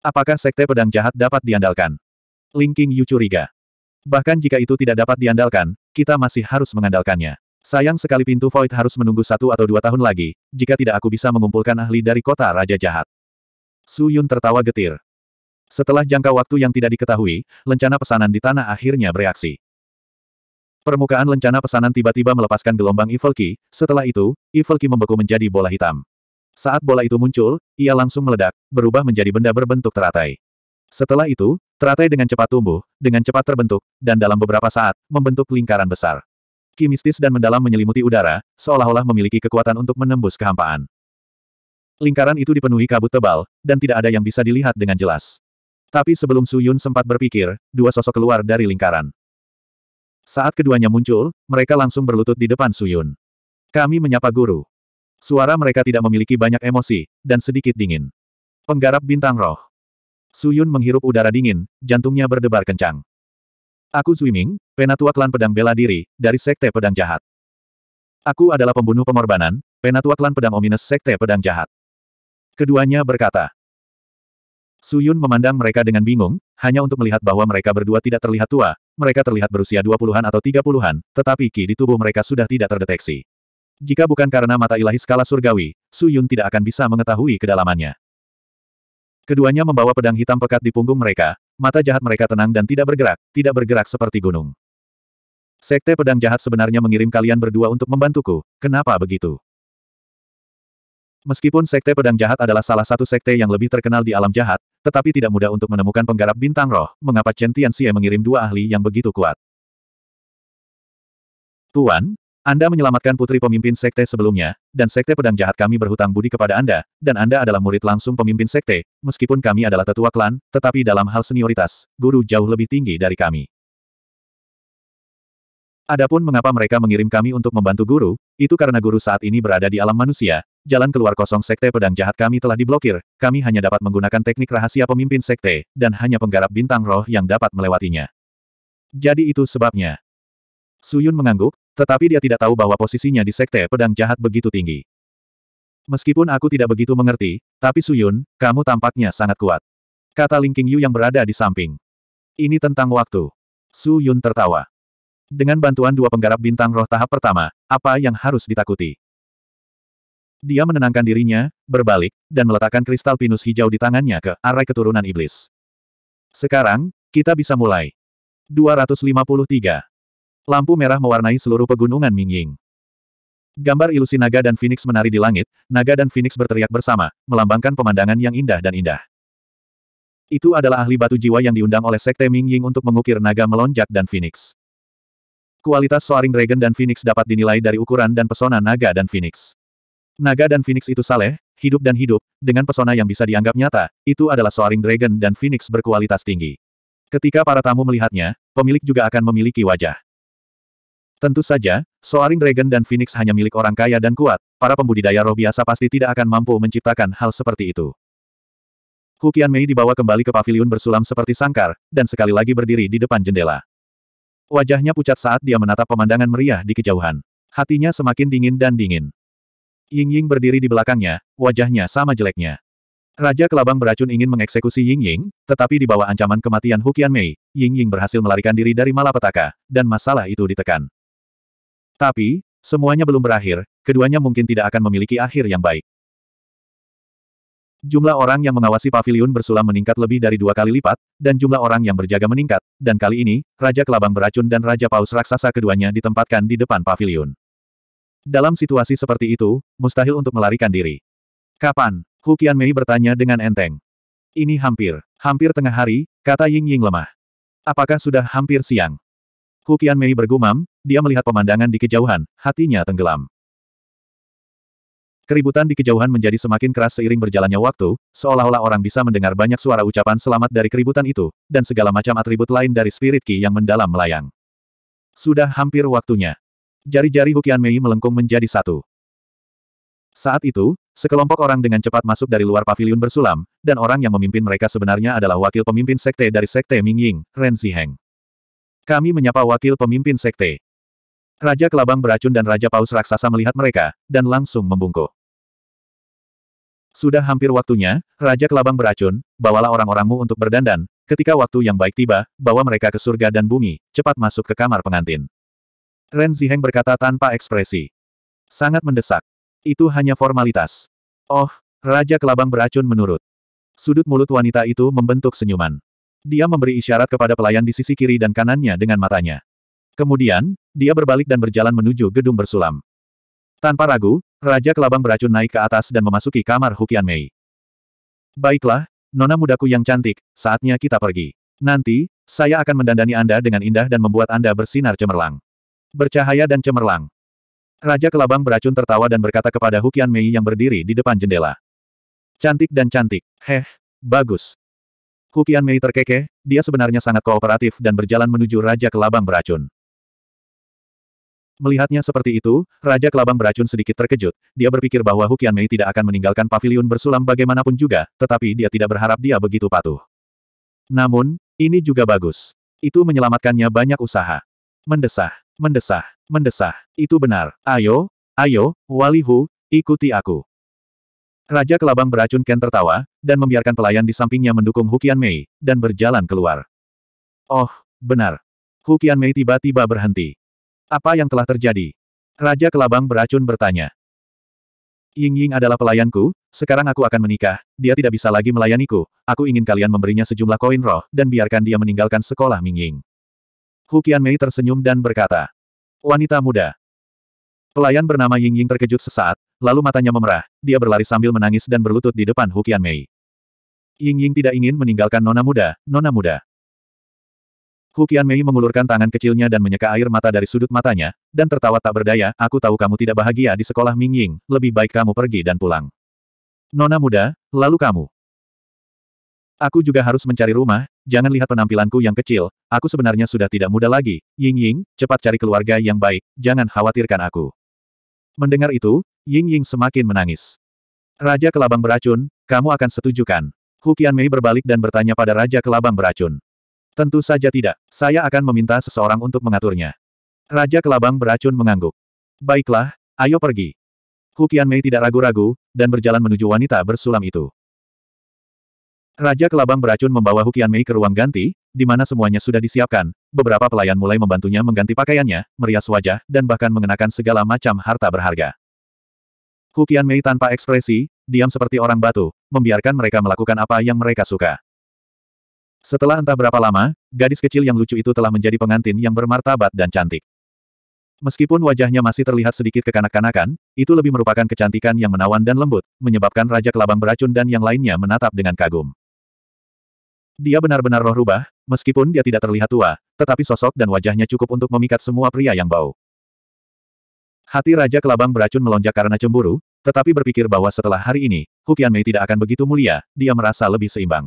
Apakah sekte pedang jahat dapat diandalkan? Linking Yu curiga. Bahkan jika itu tidak dapat diandalkan, kita masih harus mengandalkannya. Sayang sekali pintu void harus menunggu satu atau dua tahun lagi, jika tidak aku bisa mengumpulkan ahli dari kota Raja Jahat. Su Yun tertawa getir. Setelah jangka waktu yang tidak diketahui, lencana pesanan di tanah akhirnya bereaksi. Permukaan lencana pesanan tiba-tiba melepaskan gelombang Evil Key, setelah itu, Evil Key membeku menjadi bola hitam. Saat bola itu muncul, ia langsung meledak, berubah menjadi benda berbentuk teratai. Setelah itu, teratai dengan cepat tumbuh, dengan cepat terbentuk, dan dalam beberapa saat, membentuk lingkaran besar. Ki mistis dan mendalam menyelimuti udara, seolah-olah memiliki kekuatan untuk menembus kehampaan. Lingkaran itu dipenuhi kabut tebal, dan tidak ada yang bisa dilihat dengan jelas. Tapi sebelum Su Yun sempat berpikir, dua sosok keluar dari lingkaran. Saat keduanya muncul, mereka langsung berlutut di depan Su Yun. Kami menyapa guru. Suara mereka tidak memiliki banyak emosi, dan sedikit dingin. Penggarap bintang roh. Su Yun menghirup udara dingin, jantungnya berdebar kencang. Aku Zuiming, penatua klan pedang bela diri, dari Sekte Pedang Jahat. Aku adalah pembunuh pengorbanan, penatua klan pedang ominous Sekte Pedang Jahat. Keduanya berkata. Su Yun memandang mereka dengan bingung, hanya untuk melihat bahwa mereka berdua tidak terlihat tua, mereka terlihat berusia 20-an atau 30-an, tetapi ki di tubuh mereka sudah tidak terdeteksi. Jika bukan karena mata ilahi skala surgawi, Su Yun tidak akan bisa mengetahui kedalamannya. Keduanya membawa pedang hitam pekat di punggung mereka, mata jahat mereka tenang dan tidak bergerak, tidak bergerak seperti gunung. Sekte pedang jahat sebenarnya mengirim kalian berdua untuk membantuku, kenapa begitu? Meskipun sekte pedang jahat adalah salah satu sekte yang lebih terkenal di alam jahat, tetapi tidak mudah untuk menemukan penggarap bintang roh, mengapa Chen Tianxie mengirim dua ahli yang begitu kuat. Tuan, Anda menyelamatkan putri pemimpin sekte sebelumnya, dan sekte pedang jahat kami berhutang budi kepada Anda, dan Anda adalah murid langsung pemimpin sekte, meskipun kami adalah tetua klan, tetapi dalam hal senioritas, guru jauh lebih tinggi dari kami. Adapun mengapa mereka mengirim kami untuk membantu guru, itu karena guru saat ini berada di alam manusia, jalan keluar kosong sekte pedang jahat kami telah diblokir, kami hanya dapat menggunakan teknik rahasia pemimpin sekte, dan hanya penggarap bintang roh yang dapat melewatinya. Jadi itu sebabnya. Suyun mengangguk, tetapi dia tidak tahu bahwa posisinya di sekte pedang jahat begitu tinggi. Meskipun aku tidak begitu mengerti, tapi Suyun, kamu tampaknya sangat kuat. Kata Ling Qingyu Yu yang berada di samping. Ini tentang waktu. Suyun tertawa. Dengan bantuan dua penggarap bintang roh tahap pertama, apa yang harus ditakuti? Dia menenangkan dirinya, berbalik, dan meletakkan kristal pinus hijau di tangannya ke arai keturunan iblis. Sekarang, kita bisa mulai. 253. Lampu merah mewarnai seluruh pegunungan Mingying. Gambar ilusi naga dan Phoenix menari di langit, naga dan Phoenix berteriak bersama, melambangkan pemandangan yang indah dan indah. Itu adalah ahli batu jiwa yang diundang oleh Sekte Mingying untuk mengukir naga melonjak dan Phoenix. Kualitas Soaring Dragon dan Phoenix dapat dinilai dari ukuran dan pesona naga dan Phoenix. Naga dan Phoenix itu saleh, hidup dan hidup, dengan pesona yang bisa dianggap nyata, itu adalah Soaring Dragon dan Phoenix berkualitas tinggi. Ketika para tamu melihatnya, pemilik juga akan memiliki wajah. Tentu saja, Soaring Dragon dan Phoenix hanya milik orang kaya dan kuat, para pembudidaya roh biasa pasti tidak akan mampu menciptakan hal seperti itu. Hukian Mei dibawa kembali ke pavilion bersulam seperti sangkar, dan sekali lagi berdiri di depan jendela. Wajahnya pucat saat dia menatap pemandangan meriah di kejauhan. Hatinya semakin dingin dan dingin. Ying Ying berdiri di belakangnya, wajahnya sama jeleknya. Raja Kelabang Beracun ingin mengeksekusi Ying Ying, tetapi di bawah ancaman kematian Hukian Mei, Ying Ying berhasil melarikan diri dari malapetaka, dan masalah itu ditekan. Tapi, semuanya belum berakhir, keduanya mungkin tidak akan memiliki akhir yang baik. Jumlah orang yang mengawasi pavilion bersulam meningkat lebih dari dua kali lipat, dan jumlah orang yang berjaga meningkat, dan kali ini, Raja Kelabang Beracun dan Raja Paus Raksasa keduanya ditempatkan di depan pavilion. Dalam situasi seperti itu, mustahil untuk melarikan diri. Kapan? Hu Mei bertanya dengan enteng. Ini hampir, hampir tengah hari, kata Ying Ying lemah. Apakah sudah hampir siang? Hu Mei bergumam, dia melihat pemandangan di kejauhan, hatinya tenggelam. Keributan di kejauhan menjadi semakin keras seiring berjalannya waktu, seolah-olah orang bisa mendengar banyak suara ucapan selamat dari keributan itu, dan segala macam atribut lain dari spirit ki yang mendalam melayang. Sudah hampir waktunya. Jari-jari Hukian Mei melengkung menjadi satu. Saat itu, sekelompok orang dengan cepat masuk dari luar pavilion bersulam, dan orang yang memimpin mereka sebenarnya adalah wakil pemimpin sekte dari sekte Mingying, Ren Ziheng. Kami menyapa wakil pemimpin sekte. Raja Kelabang Beracun dan Raja Paus Raksasa melihat mereka, dan langsung membungkuk. Sudah hampir waktunya, Raja Kelabang beracun, bawalah orang-orangmu untuk berdandan, ketika waktu yang baik tiba, bawa mereka ke surga dan bumi, cepat masuk ke kamar pengantin. Ren Ziheng berkata tanpa ekspresi. Sangat mendesak. Itu hanya formalitas. Oh, Raja Kelabang beracun menurut. Sudut mulut wanita itu membentuk senyuman. Dia memberi isyarat kepada pelayan di sisi kiri dan kanannya dengan matanya. Kemudian, dia berbalik dan berjalan menuju gedung bersulam. Tanpa ragu, Raja Kelabang beracun naik ke atas dan memasuki kamar Hukian Mei. Baiklah, nona mudaku yang cantik, saatnya kita pergi. Nanti, saya akan mendandani Anda dengan indah dan membuat Anda bersinar cemerlang. Bercahaya dan cemerlang. Raja Kelabang beracun tertawa dan berkata kepada Hukian Mei yang berdiri di depan jendela. Cantik dan cantik. Heh, bagus. Hukian Mei terkekeh, dia sebenarnya sangat kooperatif dan berjalan menuju Raja Kelabang beracun. Melihatnya seperti itu, Raja Kelabang beracun sedikit terkejut. Dia berpikir bahwa Hukian Mei tidak akan meninggalkan paviliun bersulam bagaimanapun juga, tetapi dia tidak berharap dia begitu patuh. Namun, ini juga bagus. Itu menyelamatkannya banyak usaha. Mendesah, mendesah, mendesah. Itu benar. Ayo, ayo, Walihu, ikuti aku. Raja Kelabang beracun Ken tertawa, dan membiarkan pelayan di sampingnya mendukung Hukian Mei, dan berjalan keluar. Oh, benar. Hukian Mei tiba-tiba berhenti. Apa yang telah terjadi? Raja Kelabang beracun bertanya. Ying Ying adalah pelayanku, sekarang aku akan menikah, dia tidak bisa lagi melayaniku, aku ingin kalian memberinya sejumlah koin roh, dan biarkan dia meninggalkan sekolah Ming Ying. Hu Qian Mei tersenyum dan berkata, Wanita muda. Pelayan bernama Ying Ying terkejut sesaat, lalu matanya memerah, dia berlari sambil menangis dan berlutut di depan Hu Qian Mei. Ying Ying tidak ingin meninggalkan nona muda, nona muda. Hukian Mei mengulurkan tangan kecilnya dan menyeka air mata dari sudut matanya, dan tertawa tak berdaya, aku tahu kamu tidak bahagia di sekolah Ming Ying, lebih baik kamu pergi dan pulang. Nona muda, lalu kamu. Aku juga harus mencari rumah, jangan lihat penampilanku yang kecil, aku sebenarnya sudah tidak muda lagi, Ying Ying, cepat cari keluarga yang baik, jangan khawatirkan aku. Mendengar itu, Ying Ying semakin menangis. Raja Kelabang Beracun, kamu akan setujukan. Hukian Mei berbalik dan bertanya pada Raja Kelabang Beracun. Tentu saja tidak. Saya akan meminta seseorang untuk mengaturnya. Raja Kelabang beracun mengangguk. Baiklah, ayo pergi. Hukian Mei tidak ragu-ragu, dan berjalan menuju wanita bersulam itu. Raja Kelabang beracun membawa Hukian Mei ke ruang ganti, di mana semuanya sudah disiapkan, beberapa pelayan mulai membantunya mengganti pakaiannya, merias wajah, dan bahkan mengenakan segala macam harta berharga. Hukian Mei tanpa ekspresi, diam seperti orang batu, membiarkan mereka melakukan apa yang mereka suka. Setelah entah berapa lama, gadis kecil yang lucu itu telah menjadi pengantin yang bermartabat dan cantik. Meskipun wajahnya masih terlihat sedikit kekanak-kanakan, itu lebih merupakan kecantikan yang menawan dan lembut, menyebabkan Raja Kelabang beracun dan yang lainnya menatap dengan kagum. Dia benar-benar roh rubah, meskipun dia tidak terlihat tua, tetapi sosok dan wajahnya cukup untuk memikat semua pria yang bau. Hati Raja Kelabang beracun melonjak karena cemburu, tetapi berpikir bahwa setelah hari ini, Hukian Mei tidak akan begitu mulia, dia merasa lebih seimbang.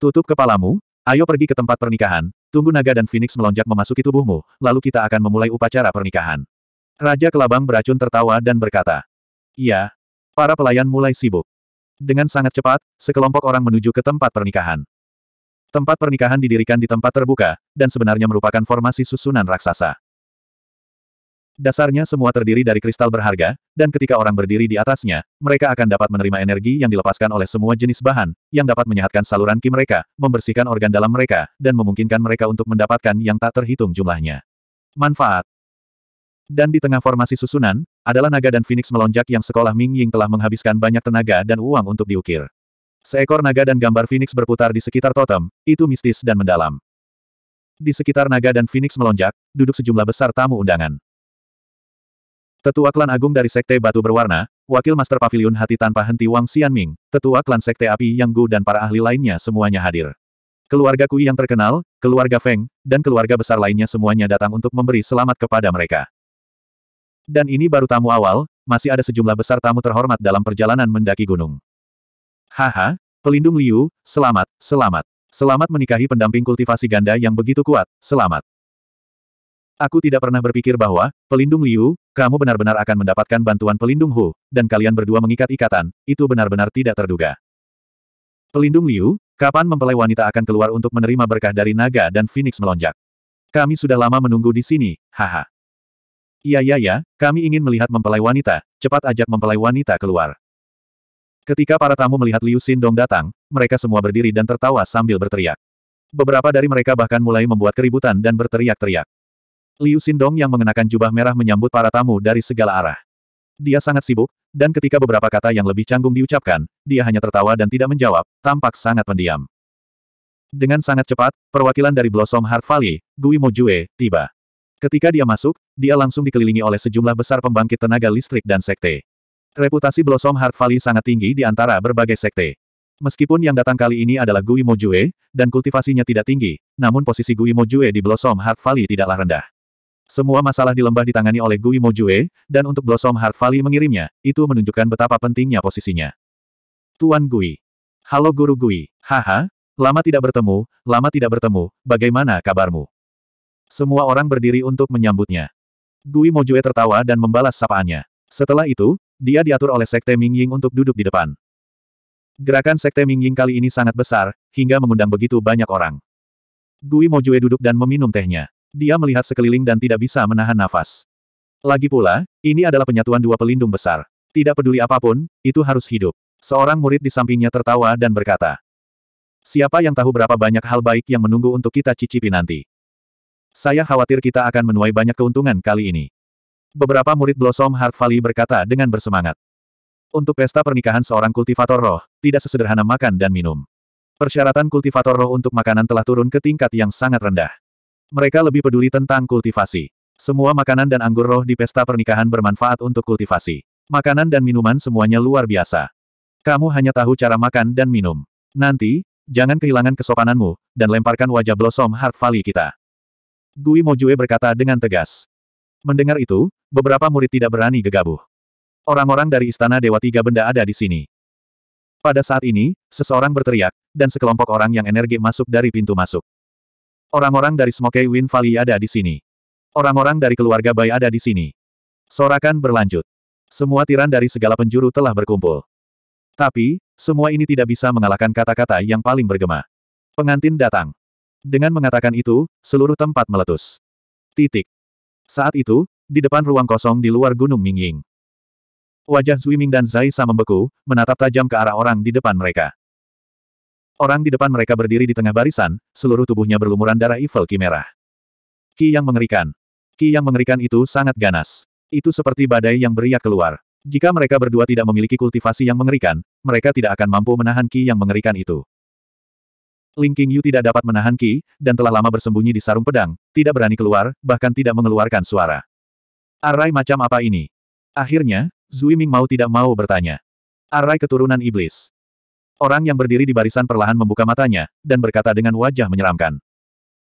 Tutup kepalamu, ayo pergi ke tempat pernikahan, tunggu naga dan Phoenix melonjak memasuki tubuhmu, lalu kita akan memulai upacara pernikahan. Raja Kelabang beracun tertawa dan berkata. Iya. Para pelayan mulai sibuk. Dengan sangat cepat, sekelompok orang menuju ke tempat pernikahan. Tempat pernikahan didirikan di tempat terbuka, dan sebenarnya merupakan formasi susunan raksasa. Dasarnya semua terdiri dari kristal berharga, dan ketika orang berdiri di atasnya, mereka akan dapat menerima energi yang dilepaskan oleh semua jenis bahan, yang dapat menyehatkan saluran ki mereka, membersihkan organ dalam mereka, dan memungkinkan mereka untuk mendapatkan yang tak terhitung jumlahnya. Manfaat Dan di tengah formasi susunan, adalah naga dan phoenix melonjak yang sekolah Ming Ying telah menghabiskan banyak tenaga dan uang untuk diukir. Seekor naga dan gambar phoenix berputar di sekitar totem, itu mistis dan mendalam. Di sekitar naga dan phoenix melonjak, duduk sejumlah besar tamu undangan. Tetua klan agung dari Sekte Batu Berwarna, Wakil Master Pavilion Hati Tanpa Henti Wang Xianming, Tetua klan Sekte Api Yang Gu dan para ahli lainnya semuanya hadir. Keluarga Kui yang terkenal, keluarga Feng, dan keluarga besar lainnya semuanya datang untuk memberi selamat kepada mereka. Dan ini baru tamu awal, masih ada sejumlah besar tamu terhormat dalam perjalanan mendaki gunung. Haha, pelindung Liu, selamat, selamat. Selamat menikahi pendamping kultivasi ganda yang begitu kuat, selamat. Aku tidak pernah berpikir bahwa, pelindung Liu, kamu benar-benar akan mendapatkan bantuan pelindung Hu, dan kalian berdua mengikat ikatan, itu benar-benar tidak terduga. Pelindung Liu, kapan mempelai wanita akan keluar untuk menerima berkah dari naga dan Phoenix melonjak? Kami sudah lama menunggu di sini, haha. Iya ya, ya, kami ingin melihat mempelai wanita, cepat ajak mempelai wanita keluar. Ketika para tamu melihat Liu Xindong datang, mereka semua berdiri dan tertawa sambil berteriak. Beberapa dari mereka bahkan mulai membuat keributan dan berteriak-teriak. Liu Xindong yang mengenakan jubah merah menyambut para tamu dari segala arah. Dia sangat sibuk, dan ketika beberapa kata yang lebih canggung diucapkan, dia hanya tertawa dan tidak menjawab, tampak sangat pendiam. Dengan sangat cepat, perwakilan dari Blossom Heart Valley, Gui Mojue, tiba. Ketika dia masuk, dia langsung dikelilingi oleh sejumlah besar pembangkit tenaga listrik dan sekte. Reputasi Blossom Heart Valley sangat tinggi di antara berbagai sekte. Meskipun yang datang kali ini adalah Gui Mojue, dan kultivasinya tidak tinggi, namun posisi Gui Mojue di Blossom Heart Valley tidaklah rendah. Semua masalah di lembah ditangani oleh Gui Mojue, dan untuk Blossom Heart Valley mengirimnya, itu menunjukkan betapa pentingnya posisinya. Tuan Gui. Halo Guru Gui. Haha, lama tidak bertemu, lama tidak bertemu, bagaimana kabarmu? Semua orang berdiri untuk menyambutnya. Gui Mojue tertawa dan membalas sapaannya. Setelah itu, dia diatur oleh Sekte Mingying untuk duduk di depan. Gerakan Sekte Mingying kali ini sangat besar, hingga mengundang begitu banyak orang. Gui Mojue duduk dan meminum tehnya. Dia melihat sekeliling dan tidak bisa menahan nafas. Lagi pula, ini adalah penyatuan dua pelindung besar. Tidak peduli apapun, itu harus hidup. Seorang murid di sampingnya tertawa dan berkata, Siapa yang tahu berapa banyak hal baik yang menunggu untuk kita cicipi nanti? Saya khawatir kita akan menuai banyak keuntungan kali ini. Beberapa murid Blossom Heart Valley berkata dengan bersemangat. Untuk pesta pernikahan seorang kultivator roh, tidak sesederhana makan dan minum. Persyaratan kultivator roh untuk makanan telah turun ke tingkat yang sangat rendah. Mereka lebih peduli tentang kultivasi. Semua makanan dan anggur roh di pesta pernikahan bermanfaat untuk kultivasi. Makanan dan minuman semuanya luar biasa. Kamu hanya tahu cara makan dan minum. Nanti, jangan kehilangan kesopananmu, dan lemparkan wajah Blossom Heart Valley kita. Gui Mojue berkata dengan tegas. Mendengar itu, beberapa murid tidak berani gegabah. Orang-orang dari Istana Dewa Tiga Benda ada di sini. Pada saat ini, seseorang berteriak, dan sekelompok orang yang energi masuk dari pintu masuk. Orang-orang dari Smokey Wind Valley ada di sini. Orang-orang dari keluarga Bai ada di sini. Sorakan berlanjut. Semua tiran dari segala penjuru telah berkumpul. Tapi, semua ini tidak bisa mengalahkan kata-kata yang paling bergema. Pengantin datang. Dengan mengatakan itu, seluruh tempat meletus. Titik. Saat itu, di depan ruang kosong di luar Gunung Mingying. Wajah Zuiming dan Zai Sa membeku, menatap tajam ke arah orang di depan mereka. Orang di depan mereka berdiri di tengah barisan, seluruh tubuhnya berlumuran darah evil kimera. Ki yang mengerikan. Ki yang mengerikan itu sangat ganas. Itu seperti badai yang beriak keluar. Jika mereka berdua tidak memiliki kultivasi yang mengerikan, mereka tidak akan mampu menahan Ki yang mengerikan itu. Ling King Yu tidak dapat menahan Ki, dan telah lama bersembunyi di sarung pedang, tidak berani keluar, bahkan tidak mengeluarkan suara. Arai macam apa ini? Akhirnya, Zui Ming mau tidak mau bertanya. Arai keturunan iblis. Orang yang berdiri di barisan perlahan membuka matanya, dan berkata dengan wajah menyeramkan.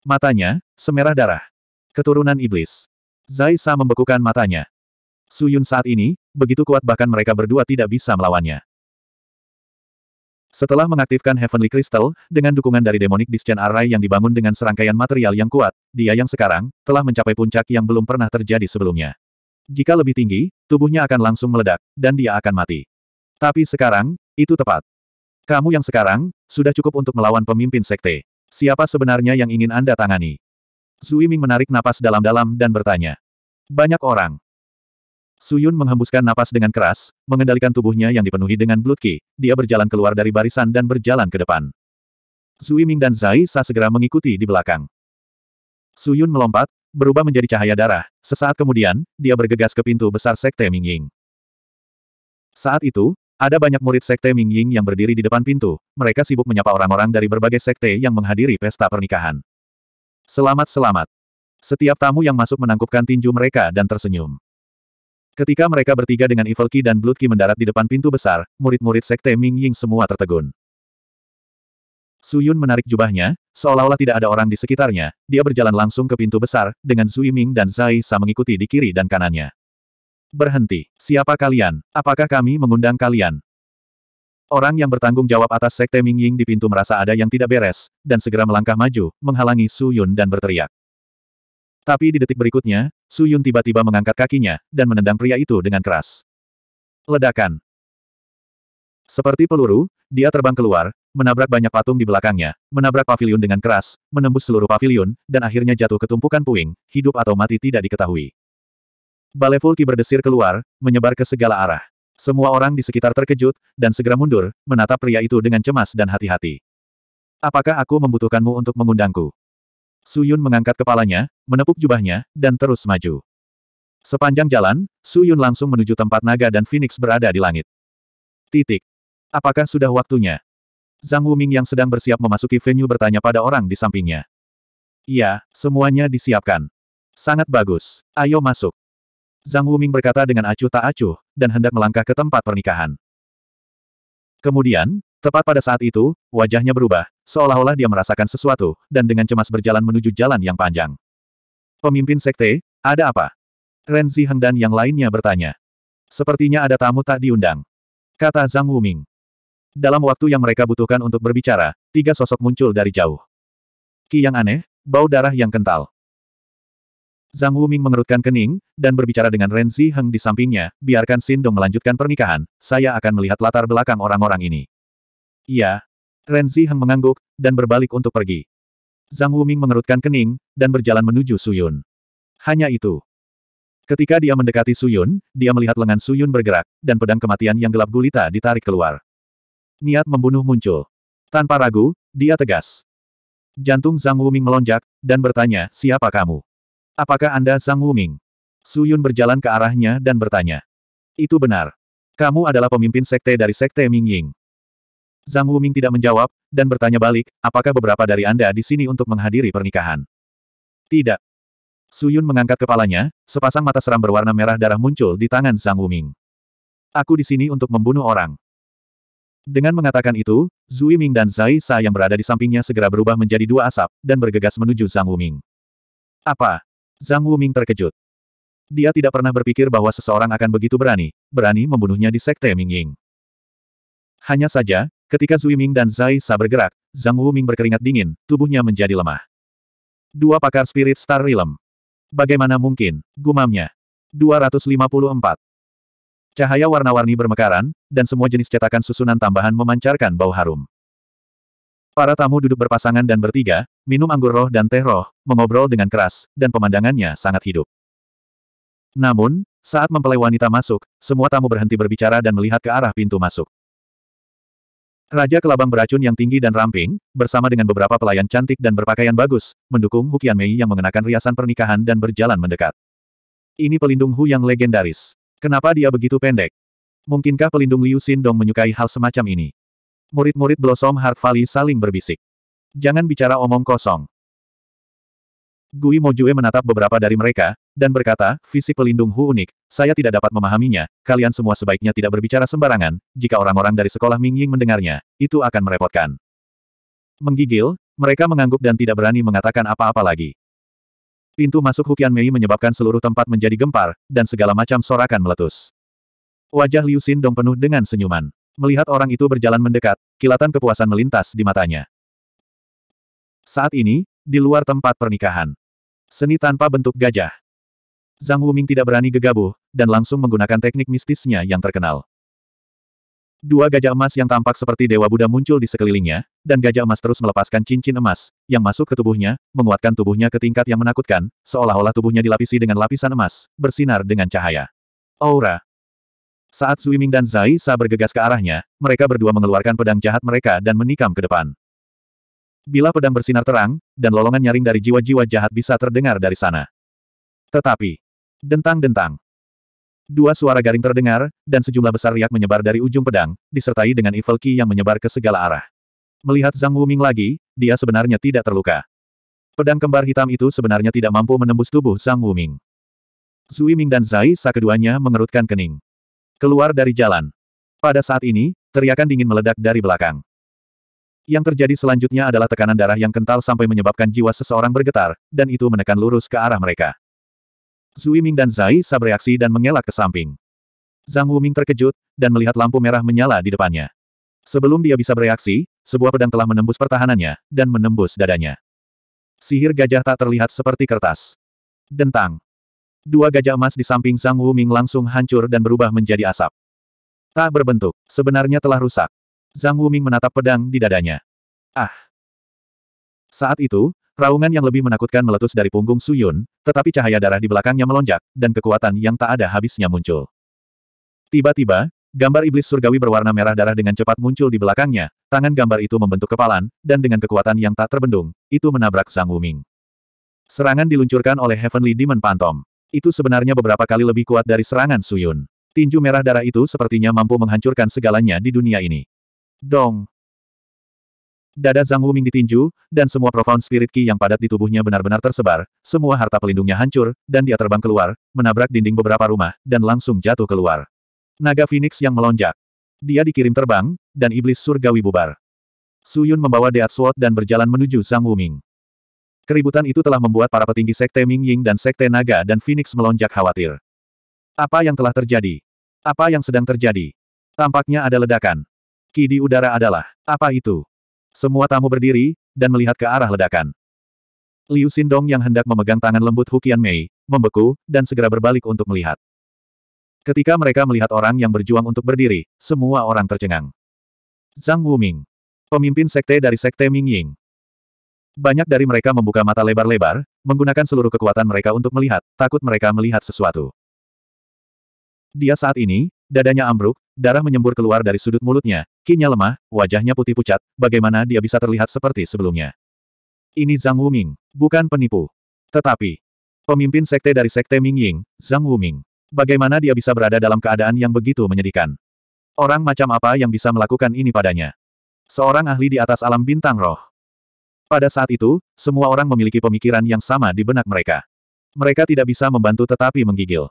Matanya, semerah darah. Keturunan iblis. Zai Sa membekukan matanya. Suyun saat ini, begitu kuat bahkan mereka berdua tidak bisa melawannya. Setelah mengaktifkan Heavenly Crystal, dengan dukungan dari Demonic Discern Array yang dibangun dengan serangkaian material yang kuat, dia yang sekarang, telah mencapai puncak yang belum pernah terjadi sebelumnya. Jika lebih tinggi, tubuhnya akan langsung meledak, dan dia akan mati. Tapi sekarang, itu tepat. Kamu yang sekarang, sudah cukup untuk melawan pemimpin sekte. Siapa sebenarnya yang ingin Anda tangani? Zui Ming menarik napas dalam-dalam dan bertanya. Banyak orang. Suyun menghembuskan napas dengan keras, mengendalikan tubuhnya yang dipenuhi dengan blood ki. Dia berjalan keluar dari barisan dan berjalan ke depan. Zui Ming dan Zai Sa segera mengikuti di belakang. Suyun melompat, berubah menjadi cahaya darah. Sesaat kemudian, dia bergegas ke pintu besar Sekte Ming Ying. Saat itu, ada banyak murid sekte Ming Ying yang berdiri di depan pintu, mereka sibuk menyapa orang-orang dari berbagai sekte yang menghadiri pesta pernikahan. Selamat-selamat. Setiap tamu yang masuk menangkupkan tinju mereka dan tersenyum. Ketika mereka bertiga dengan Evil Ki dan Blood Ki mendarat di depan pintu besar, murid-murid sekte Ming Ying semua tertegun. Su Yun menarik jubahnya, seolah-olah tidak ada orang di sekitarnya, dia berjalan langsung ke pintu besar, dengan Zui Ming dan Zai Sa mengikuti di kiri dan kanannya berhenti. Siapa kalian? Apakah kami mengundang kalian? Orang yang bertanggung jawab atas sekte Ming Ying di pintu merasa ada yang tidak beres, dan segera melangkah maju, menghalangi Su Yun dan berteriak. Tapi di detik berikutnya, Su Yun tiba-tiba mengangkat kakinya, dan menendang pria itu dengan keras. Ledakan. Seperti peluru, dia terbang keluar, menabrak banyak patung di belakangnya, menabrak pavilion dengan keras, menembus seluruh pavilion, dan akhirnya jatuh ke tumpukan puing, hidup atau mati tidak diketahui. Bale Fulki berdesir keluar, menyebar ke segala arah. Semua orang di sekitar terkejut, dan segera mundur, menatap pria itu dengan cemas dan hati-hati. Apakah aku membutuhkanmu untuk mengundangku? Su Yun mengangkat kepalanya, menepuk jubahnya, dan terus maju. Sepanjang jalan, Su Yun langsung menuju tempat naga dan Phoenix berada di langit. Titik. Apakah sudah waktunya? Zhang Wuming yang sedang bersiap memasuki venue bertanya pada orang di sampingnya. Iya, semuanya disiapkan. Sangat bagus. Ayo masuk. Zhang Wuming berkata dengan acuh tak acuh, dan hendak melangkah ke tempat pernikahan. Kemudian, tepat pada saat itu, wajahnya berubah, seolah-olah dia merasakan sesuatu, dan dengan cemas berjalan menuju jalan yang panjang. Pemimpin sekte, ada apa? Renzi Heng dan yang lainnya bertanya. Sepertinya ada tamu tak diundang. Kata Zhang Wuming. Dalam waktu yang mereka butuhkan untuk berbicara, tiga sosok muncul dari jauh. Ki yang aneh, bau darah yang kental. Zhang Wuming mengerutkan kening, dan berbicara dengan Ren Heng di sampingnya, biarkan Xin Dong melanjutkan pernikahan, saya akan melihat latar belakang orang-orang ini. Iya. Ren Heng mengangguk, dan berbalik untuk pergi. Zhang Wuming mengerutkan kening, dan berjalan menuju Suyun. Hanya itu. Ketika dia mendekati Suyun, dia melihat lengan Suyun bergerak, dan pedang kematian yang gelap gulita ditarik keluar. Niat membunuh muncul. Tanpa ragu, dia tegas. Jantung Zhang Wuming melonjak, dan bertanya, siapa kamu? Apakah Anda Zhang Wuming? Yun berjalan ke arahnya dan bertanya. Itu benar. Kamu adalah pemimpin sekte dari sekte Ming Ying. Zhang Wuming tidak menjawab, dan bertanya balik, apakah beberapa dari Anda di sini untuk menghadiri pernikahan? Tidak. Su Yun mengangkat kepalanya, sepasang mata seram berwarna merah darah muncul di tangan Zhang Wuming. Aku di sini untuk membunuh orang. Dengan mengatakan itu, Zui Ming dan Zai Sa yang berada di sampingnya segera berubah menjadi dua asap, dan bergegas menuju Zhang Wuming. Apa? Zhang Wuming terkejut. Dia tidak pernah berpikir bahwa seseorang akan begitu berani, berani membunuhnya di Sekte Mingying. Hanya saja, ketika Zui Ming dan Zai Sa bergerak, Zhang Wuming berkeringat dingin, tubuhnya menjadi lemah. Dua pakar Spirit Star Realm. Bagaimana mungkin, gumamnya. 254. Cahaya warna-warni bermekaran, dan semua jenis cetakan susunan tambahan memancarkan bau harum. Para tamu duduk berpasangan dan bertiga, minum anggur roh dan teh roh, mengobrol dengan keras, dan pemandangannya sangat hidup. Namun, saat mempelai wanita masuk, semua tamu berhenti berbicara dan melihat ke arah pintu masuk. Raja Kelabang beracun yang tinggi dan ramping, bersama dengan beberapa pelayan cantik dan berpakaian bagus, mendukung Hukian Mei yang mengenakan riasan pernikahan dan berjalan mendekat. Ini pelindung Hu yang legendaris. Kenapa dia begitu pendek? Mungkinkah pelindung Liu Xindong menyukai hal semacam ini? Murid-murid Blossom Heart Valley saling berbisik. Jangan bicara omong kosong. Gui Mojue menatap beberapa dari mereka, dan berkata, visi pelindung Hu unik, saya tidak dapat memahaminya, kalian semua sebaiknya tidak berbicara sembarangan, jika orang-orang dari sekolah Mingying mendengarnya, itu akan merepotkan. Menggigil, mereka mengangguk dan tidak berani mengatakan apa-apa lagi. Pintu masuk Hukian Mei menyebabkan seluruh tempat menjadi gempar, dan segala macam sorakan meletus. Wajah Liu Xin Dong penuh dengan senyuman. Melihat orang itu berjalan mendekat, kilatan kepuasan melintas di matanya. Saat ini, di luar tempat pernikahan. Seni tanpa bentuk gajah. Zhang Wuming tidak berani gegabah, dan langsung menggunakan teknik mistisnya yang terkenal. Dua gajah emas yang tampak seperti dewa Buddha muncul di sekelilingnya, dan gajah emas terus melepaskan cincin emas, yang masuk ke tubuhnya, menguatkan tubuhnya ke tingkat yang menakutkan, seolah-olah tubuhnya dilapisi dengan lapisan emas, bersinar dengan cahaya. Aura, saat Suiming dan Zai Sa bergegas ke arahnya, mereka berdua mengeluarkan pedang jahat mereka dan menikam ke depan. Bila pedang bersinar terang, dan lolongan nyaring dari jiwa-jiwa jahat bisa terdengar dari sana. Tetapi, dentang-dentang. Dua suara garing terdengar, dan sejumlah besar riak menyebar dari ujung pedang, disertai dengan evil ki yang menyebar ke segala arah. Melihat Zhang Wuming lagi, dia sebenarnya tidak terluka. Pedang kembar hitam itu sebenarnya tidak mampu menembus tubuh Zhang Wuming. Zui Ming dan Zai Sa keduanya mengerutkan kening. Keluar dari jalan. Pada saat ini, teriakan dingin meledak dari belakang. Yang terjadi selanjutnya adalah tekanan darah yang kental sampai menyebabkan jiwa seseorang bergetar, dan itu menekan lurus ke arah mereka. Zui Ming dan Zai Sa bereaksi dan mengelak ke samping. Zhang Wuming terkejut, dan melihat lampu merah menyala di depannya. Sebelum dia bisa bereaksi, sebuah pedang telah menembus pertahanannya, dan menembus dadanya. Sihir gajah tak terlihat seperti kertas. Dentang. Dua gajah emas di samping Zhang Wuming langsung hancur dan berubah menjadi asap. Tak berbentuk, sebenarnya telah rusak. Zhang Wuming menatap pedang di dadanya. Ah! Saat itu, raungan yang lebih menakutkan meletus dari punggung Su Yun. tetapi cahaya darah di belakangnya melonjak, dan kekuatan yang tak ada habisnya muncul. Tiba-tiba, Gambar iblis surgawi berwarna merah darah dengan cepat muncul di belakangnya, tangan gambar itu membentuk kepalan, dan dengan kekuatan yang tak terbendung, itu menabrak Zhang Wuming. Serangan diluncurkan oleh Heavenly Demon Phantom. Itu sebenarnya beberapa kali lebih kuat dari serangan Suyun. Tinju merah darah itu sepertinya mampu menghancurkan segalanya di dunia ini. Dong! Dada Zhang Wuming ditinju, dan semua profound spirit ki yang padat di tubuhnya benar-benar tersebar, semua harta pelindungnya hancur, dan dia terbang keluar, menabrak dinding beberapa rumah, dan langsung jatuh keluar. Naga Phoenix yang melonjak. Dia dikirim terbang, dan iblis surgawi bubar. Suyun membawa Deat Sword dan berjalan menuju Zhang Wuming. Keributan itu telah membuat para petinggi Sekte Ming Ying dan Sekte Naga dan Phoenix melonjak khawatir. Apa yang telah terjadi? Apa yang sedang terjadi? Tampaknya ada ledakan. Ki di udara adalah, apa itu? Semua tamu berdiri, dan melihat ke arah ledakan. Liu Xindong yang hendak memegang tangan lembut Hukian Mei, membeku, dan segera berbalik untuk melihat. Ketika mereka melihat orang yang berjuang untuk berdiri, semua orang tercengang. Zhang Wuming. Pemimpin sekte dari sekte Ming Ying. Banyak dari mereka membuka mata lebar-lebar, menggunakan seluruh kekuatan mereka untuk melihat, takut mereka melihat sesuatu. Dia saat ini, dadanya ambruk, darah menyembur keluar dari sudut mulutnya, kinya lemah, wajahnya putih pucat, bagaimana dia bisa terlihat seperti sebelumnya. Ini Zhang Wuming, bukan penipu. Tetapi, pemimpin sekte dari sekte Ming Ying, Zhang Wuming. Bagaimana dia bisa berada dalam keadaan yang begitu menyedihkan? Orang macam apa yang bisa melakukan ini padanya? Seorang ahli di atas alam bintang roh. Pada saat itu, semua orang memiliki pemikiran yang sama di benak mereka. Mereka tidak bisa membantu tetapi menggigil.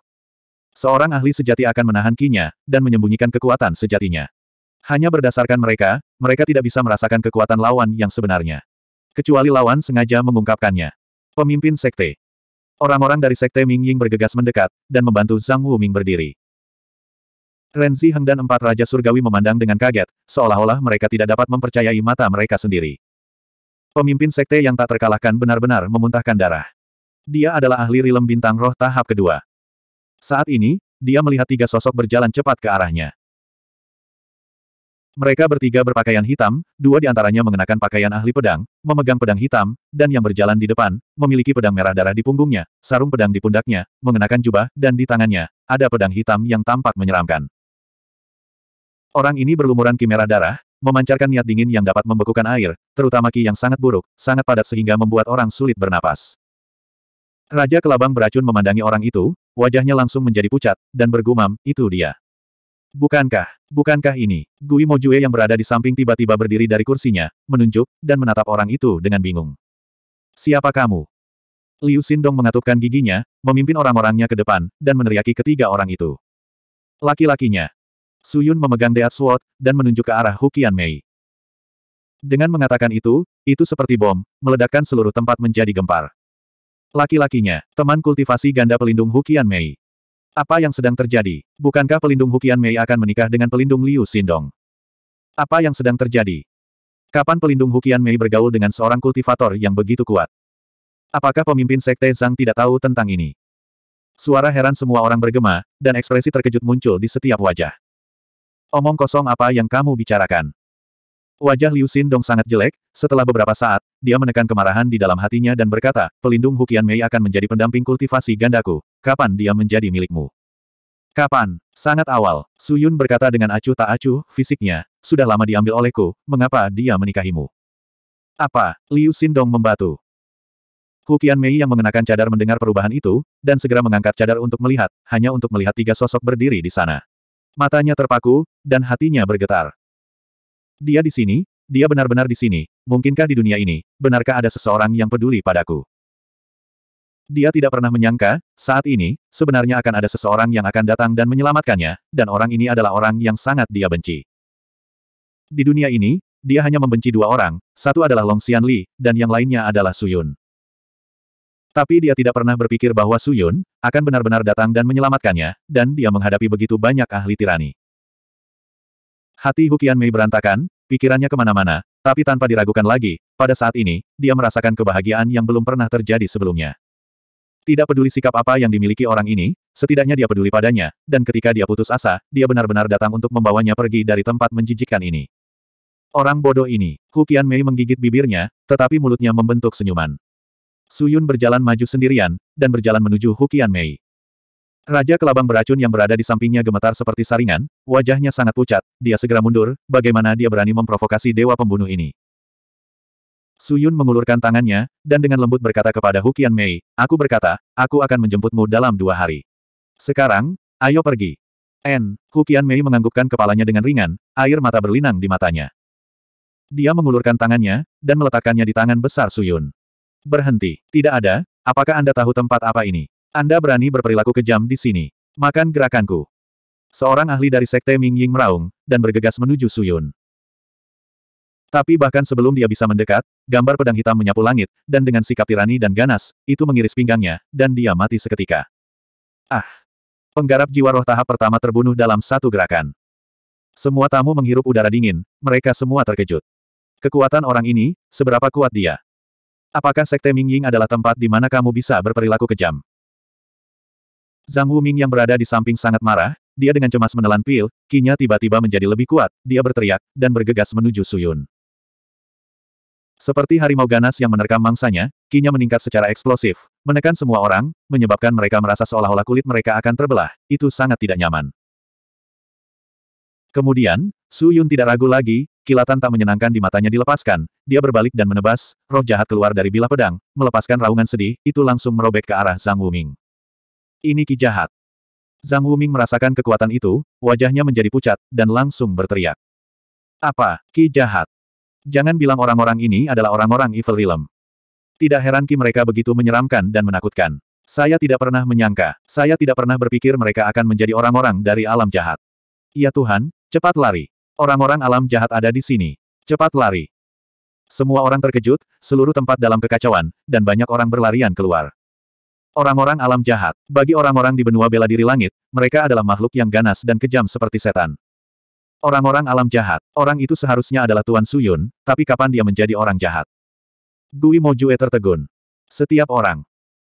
Seorang ahli sejati akan menahan kinya, dan menyembunyikan kekuatan sejatinya. Hanya berdasarkan mereka, mereka tidak bisa merasakan kekuatan lawan yang sebenarnya. Kecuali lawan sengaja mengungkapkannya. Pemimpin Sekte Orang-orang dari Sekte Ming Ying bergegas mendekat, dan membantu Zhang Wu Ming berdiri. Renzi Heng dan empat Raja Surgawi memandang dengan kaget, seolah-olah mereka tidak dapat mempercayai mata mereka sendiri. Pemimpin sekte yang tak terkalahkan benar-benar memuntahkan darah. Dia adalah ahli rilem bintang roh tahap kedua. Saat ini, dia melihat tiga sosok berjalan cepat ke arahnya. Mereka bertiga berpakaian hitam, dua di antaranya mengenakan pakaian ahli pedang, memegang pedang hitam, dan yang berjalan di depan, memiliki pedang merah darah di punggungnya, sarung pedang di pundaknya, mengenakan jubah, dan di tangannya, ada pedang hitam yang tampak menyeramkan. Orang ini berlumuran kimera darah, memancarkan niat dingin yang dapat membekukan air, terutama ki yang sangat buruk, sangat padat sehingga membuat orang sulit bernapas. Raja Kelabang beracun memandangi orang itu, wajahnya langsung menjadi pucat, dan bergumam, itu dia. Bukankah, bukankah ini? Gui Mojue yang berada di samping tiba-tiba berdiri dari kursinya, menunjuk, dan menatap orang itu dengan bingung. Siapa kamu? Liu Xindong mengatupkan giginya, memimpin orang-orangnya ke depan, dan meneriaki ketiga orang itu. Laki-lakinya, Suyun memegang Death Sword, dan menunjuk ke arah Hukian Mei. Dengan mengatakan itu, itu seperti bom, meledakkan seluruh tempat menjadi gempar. Laki-lakinya, teman kultivasi ganda pelindung Hukian Mei. Apa yang sedang terjadi? Bukankah pelindung Hukian Mei akan menikah dengan pelindung Liu Sindong? Apa yang sedang terjadi? Kapan pelindung Hukian Mei bergaul dengan seorang kultivator yang begitu kuat? Apakah pemimpin Sekte Zhang tidak tahu tentang ini? Suara heran semua orang bergema, dan ekspresi terkejut muncul di setiap wajah. Omong kosong apa yang kamu bicarakan. Wajah Liu Xin Dong sangat jelek, setelah beberapa saat, dia menekan kemarahan di dalam hatinya dan berkata, pelindung Hukian Mei akan menjadi pendamping kultivasi gandaku, kapan dia menjadi milikmu? Kapan? Sangat awal, Su Yun berkata dengan acuh tak acuh, fisiknya, sudah lama diambil olehku, mengapa dia menikahimu? Apa? Liu Xin Dong membatu. Hukian Mei yang mengenakan cadar mendengar perubahan itu, dan segera mengangkat cadar untuk melihat, hanya untuk melihat tiga sosok berdiri di sana. Matanya terpaku, dan hatinya bergetar. Dia di sini, dia benar-benar di sini, mungkinkah di dunia ini, benarkah ada seseorang yang peduli padaku? Dia tidak pernah menyangka, saat ini, sebenarnya akan ada seseorang yang akan datang dan menyelamatkannya, dan orang ini adalah orang yang sangat dia benci. Di dunia ini, dia hanya membenci dua orang, satu adalah Long Xianli, dan yang lainnya adalah Su Yun. Tapi dia tidak pernah berpikir bahwa Suyun akan benar-benar datang dan menyelamatkannya, dan dia menghadapi begitu banyak ahli tirani. Hati Hukian Mei berantakan, pikirannya kemana-mana, tapi tanpa diragukan lagi, pada saat ini, dia merasakan kebahagiaan yang belum pernah terjadi sebelumnya. Tidak peduli sikap apa yang dimiliki orang ini, setidaknya dia peduli padanya, dan ketika dia putus asa, dia benar-benar datang untuk membawanya pergi dari tempat menjijikkan ini. Orang bodoh ini, Hukian Mei menggigit bibirnya, tetapi mulutnya membentuk senyuman. Suyun berjalan maju sendirian, dan berjalan menuju Hukian Mei. Raja kelabang beracun yang berada di sampingnya gemetar seperti saringan, wajahnya sangat pucat, dia segera mundur, bagaimana dia berani memprovokasi dewa pembunuh ini. Suyun mengulurkan tangannya, dan dengan lembut berkata kepada Hukian Mei, aku berkata, aku akan menjemputmu dalam dua hari. Sekarang, ayo pergi. N. Hukian Mei menganggukkan kepalanya dengan ringan, air mata berlinang di matanya. Dia mengulurkan tangannya, dan meletakkannya di tangan besar Suyun. Berhenti. Tidak ada, apakah Anda tahu tempat apa ini? Anda berani berperilaku kejam di sini. Makan gerakanku. Seorang ahli dari Sekte Ming Ying meraung, dan bergegas menuju Suyun. Tapi bahkan sebelum dia bisa mendekat, gambar pedang hitam menyapu langit, dan dengan sikap tirani dan ganas, itu mengiris pinggangnya, dan dia mati seketika. Ah! Penggarap jiwa roh tahap pertama terbunuh dalam satu gerakan. Semua tamu menghirup udara dingin, mereka semua terkejut. Kekuatan orang ini, seberapa kuat dia? Apakah Sekte Mingying adalah tempat di mana kamu bisa berperilaku kejam? Zhang Wuming yang berada di samping sangat marah, dia dengan cemas menelan pil, kinya tiba-tiba menjadi lebih kuat, dia berteriak, dan bergegas menuju Suyun. Seperti harimau ganas yang menerkam mangsanya, kinya meningkat secara eksplosif, menekan semua orang, menyebabkan mereka merasa seolah-olah kulit mereka akan terbelah, itu sangat tidak nyaman. Kemudian, Su Yun tidak ragu lagi, kilatan tak menyenangkan di matanya dilepaskan, dia berbalik dan menebas, roh jahat keluar dari bilah pedang, melepaskan raungan sedih, itu langsung merobek ke arah Zhang Wuming. Ini ki jahat. Zhang Wuming merasakan kekuatan itu, wajahnya menjadi pucat, dan langsung berteriak. Apa, ki jahat? Jangan bilang orang-orang ini adalah orang-orang Evil Realm. Tidak heran ki mereka begitu menyeramkan dan menakutkan. Saya tidak pernah menyangka, saya tidak pernah berpikir mereka akan menjadi orang-orang dari alam jahat. Ya Tuhan, cepat lari. Orang-orang alam jahat ada di sini. Cepat lari. Semua orang terkejut, seluruh tempat dalam kekacauan, dan banyak orang berlarian keluar. Orang-orang alam jahat. Bagi orang-orang di benua bela diri langit, mereka adalah makhluk yang ganas dan kejam seperti setan. Orang-orang alam jahat. Orang itu seharusnya adalah Tuan Suyun, tapi kapan dia menjadi orang jahat? Gui Mojue tertegun. Setiap orang.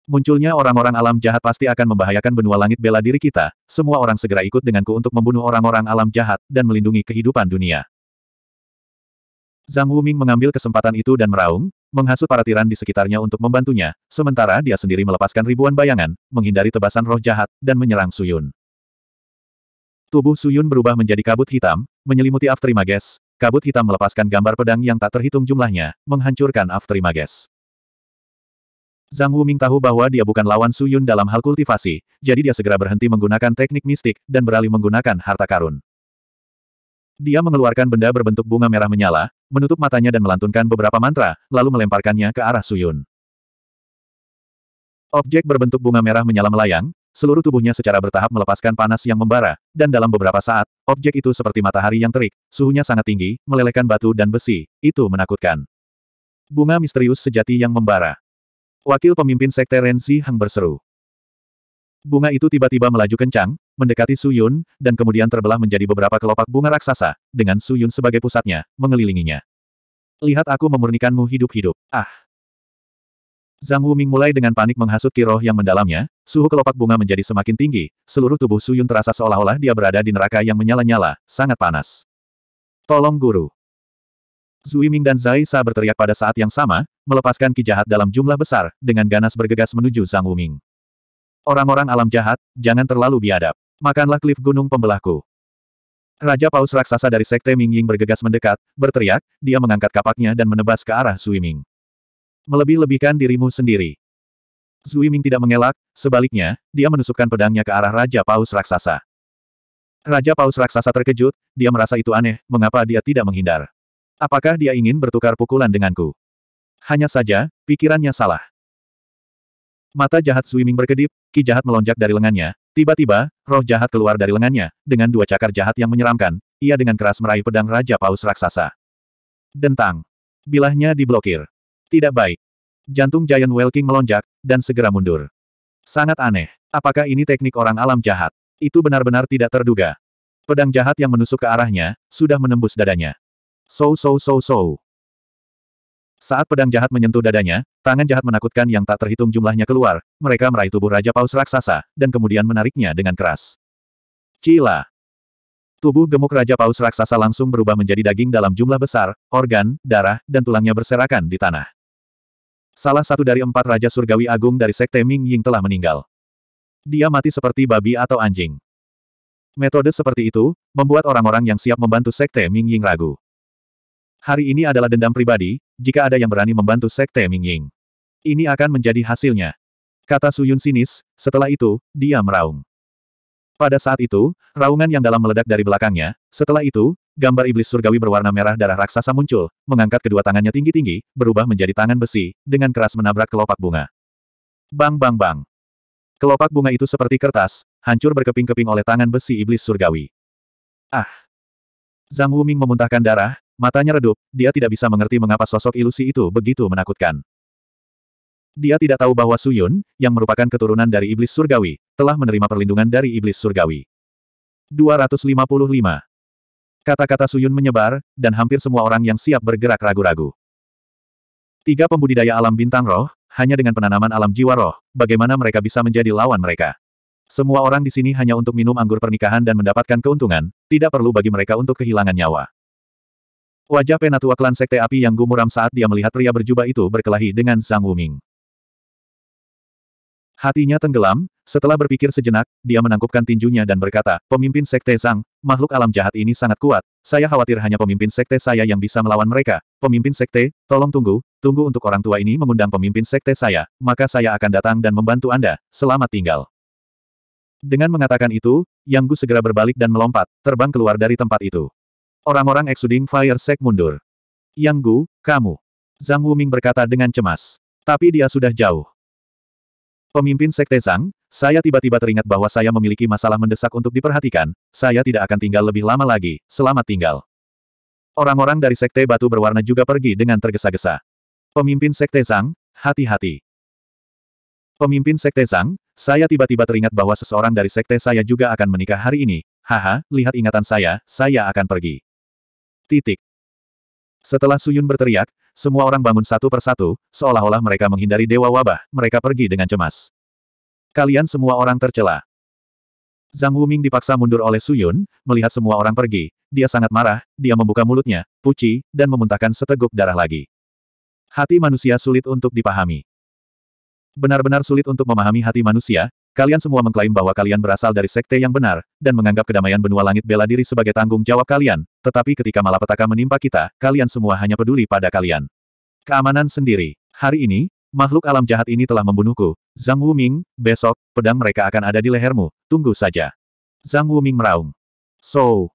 Munculnya orang-orang alam jahat pasti akan membahayakan benua langit bela diri kita, semua orang segera ikut denganku untuk membunuh orang-orang alam jahat, dan melindungi kehidupan dunia. Zhang Wuming mengambil kesempatan itu dan meraung, menghasut para tiran di sekitarnya untuk membantunya, sementara dia sendiri melepaskan ribuan bayangan, menghindari tebasan roh jahat, dan menyerang Suyun. Tubuh Suyun berubah menjadi kabut hitam, menyelimuti Aftrimages. Kabut hitam melepaskan gambar pedang yang tak terhitung jumlahnya, menghancurkan Aftrimages. Zhang Wuming tahu bahwa dia bukan lawan Su Yun dalam hal kultivasi, jadi dia segera berhenti menggunakan teknik mistik dan beralih menggunakan harta karun. Dia mengeluarkan benda berbentuk bunga merah menyala, menutup matanya dan melantunkan beberapa mantra, lalu melemparkannya ke arah Su Yun. Objek berbentuk bunga merah menyala melayang, seluruh tubuhnya secara bertahap melepaskan panas yang membara, dan dalam beberapa saat, objek itu seperti matahari yang terik, suhunya sangat tinggi, melelehkan batu dan besi, itu menakutkan. Bunga misterius sejati yang membara. Wakil pemimpin sekte Ren Heng berseru. Bunga itu tiba-tiba melaju kencang, mendekati Su Yun, dan kemudian terbelah menjadi beberapa kelopak bunga raksasa, dengan Su Yun sebagai pusatnya, mengelilinginya. Lihat aku memurnikanmu hidup-hidup. Ah! Zhang Wuming mulai dengan panik menghasut kiroh yang mendalamnya, suhu kelopak bunga menjadi semakin tinggi, seluruh tubuh Su Yun terasa seolah-olah dia berada di neraka yang menyala-nyala, sangat panas. Tolong guru. Zuiming dan Zai Sa berteriak pada saat yang sama, melepaskan ki jahat dalam jumlah besar, dengan ganas bergegas menuju Zhang Wuming. Orang-orang alam jahat, jangan terlalu biadab. Makanlah klif gunung pembelahku. Raja Paus Raksasa dari Sekte Ming Mingying bergegas mendekat, berteriak, dia mengangkat kapaknya dan menebas ke arah Zuiming. Melebih-lebihkan dirimu sendiri. Zuiming tidak mengelak, sebaliknya, dia menusukkan pedangnya ke arah Raja Paus Raksasa. Raja Paus Raksasa terkejut, dia merasa itu aneh, mengapa dia tidak menghindar. Apakah dia ingin bertukar pukulan denganku? Hanya saja, pikirannya salah. Mata jahat swimming berkedip, ki jahat melonjak dari lengannya. Tiba-tiba, roh jahat keluar dari lengannya, dengan dua cakar jahat yang menyeramkan, ia dengan keras meraih pedang Raja Paus Raksasa. Dentang. Bilahnya diblokir. Tidak baik. Jantung Giant Welking melonjak, dan segera mundur. Sangat aneh. Apakah ini teknik orang alam jahat? Itu benar-benar tidak terduga. Pedang jahat yang menusuk ke arahnya, sudah menembus dadanya. So so so so. Saat pedang jahat menyentuh dadanya, tangan jahat menakutkan yang tak terhitung jumlahnya keluar, mereka meraih tubuh Raja Paus Raksasa, dan kemudian menariknya dengan keras. Cila! Tubuh gemuk Raja Paus Raksasa langsung berubah menjadi daging dalam jumlah besar, organ, darah, dan tulangnya berserakan di tanah. Salah satu dari empat Raja Surgawi Agung dari Sekte Ming Ying telah meninggal. Dia mati seperti babi atau anjing. Metode seperti itu, membuat orang-orang yang siap membantu Sekte Ming Ying ragu. Hari ini adalah dendam pribadi, jika ada yang berani membantu Sekte Mingying. Ini akan menjadi hasilnya. Kata Suyun sinis, setelah itu, dia meraung. Pada saat itu, raungan yang dalam meledak dari belakangnya, setelah itu, gambar iblis surgawi berwarna merah darah raksasa muncul, mengangkat kedua tangannya tinggi-tinggi, berubah menjadi tangan besi, dengan keras menabrak kelopak bunga. Bang bang bang. Kelopak bunga itu seperti kertas, hancur berkeping-keping oleh tangan besi iblis surgawi. Ah! Zhang Wuming memuntahkan darah, Matanya redup, dia tidak bisa mengerti mengapa sosok ilusi itu begitu menakutkan. Dia tidak tahu bahwa Suyun, yang merupakan keturunan dari iblis surgawi, telah menerima perlindungan dari iblis surgawi. 255. Kata-kata Suyun menyebar, dan hampir semua orang yang siap bergerak ragu-ragu. Tiga pembudidaya alam bintang roh, hanya dengan penanaman alam jiwa roh, bagaimana mereka bisa menjadi lawan mereka. Semua orang di sini hanya untuk minum anggur pernikahan dan mendapatkan keuntungan, tidak perlu bagi mereka untuk kehilangan nyawa. Wajah penatua klan Sekte Api yang gumuram saat dia melihat pria berjubah itu berkelahi dengan Sang Wuming. Hatinya tenggelam, setelah berpikir sejenak, dia menangkupkan tinjunya dan berkata, Pemimpin Sekte Sang, makhluk alam jahat ini sangat kuat, saya khawatir hanya pemimpin Sekte saya yang bisa melawan mereka. Pemimpin Sekte, tolong tunggu, tunggu untuk orang tua ini mengundang pemimpin Sekte saya, maka saya akan datang dan membantu Anda, selamat tinggal. Dengan mengatakan itu, Yang Gu segera berbalik dan melompat, terbang keluar dari tempat itu. Orang-orang Exuding Fire Sek mundur. Yang Gu, kamu. Zhang Wuming berkata dengan cemas. Tapi dia sudah jauh. Pemimpin Sekte Zhang, saya tiba-tiba teringat bahwa saya memiliki masalah mendesak untuk diperhatikan, saya tidak akan tinggal lebih lama lagi, selamat tinggal. Orang-orang dari Sekte Batu Berwarna juga pergi dengan tergesa-gesa. Pemimpin Sekte Zhang, hati-hati. Pemimpin Sekte Zhang, saya tiba-tiba teringat bahwa seseorang dari Sekte saya juga akan menikah hari ini, haha, lihat ingatan saya, saya akan pergi. Titik. Setelah Suyun berteriak, semua orang bangun satu persatu, seolah-olah mereka menghindari dewa wabah, mereka pergi dengan cemas. Kalian semua orang tercela. Zhang Wuming dipaksa mundur oleh Suyun, melihat semua orang pergi, dia sangat marah, dia membuka mulutnya, puci, dan memuntahkan seteguk darah lagi. Hati manusia sulit untuk dipahami. Benar-benar sulit untuk memahami hati manusia, Kalian semua mengklaim bahwa kalian berasal dari sekte yang benar, dan menganggap kedamaian benua langit bela diri sebagai tanggung jawab kalian, tetapi ketika malapetaka menimpa kita, kalian semua hanya peduli pada kalian. Keamanan sendiri. Hari ini, makhluk alam jahat ini telah membunuhku. Zhang Wuming, besok, pedang mereka akan ada di lehermu, tunggu saja. Zhang Wuming meraung. So,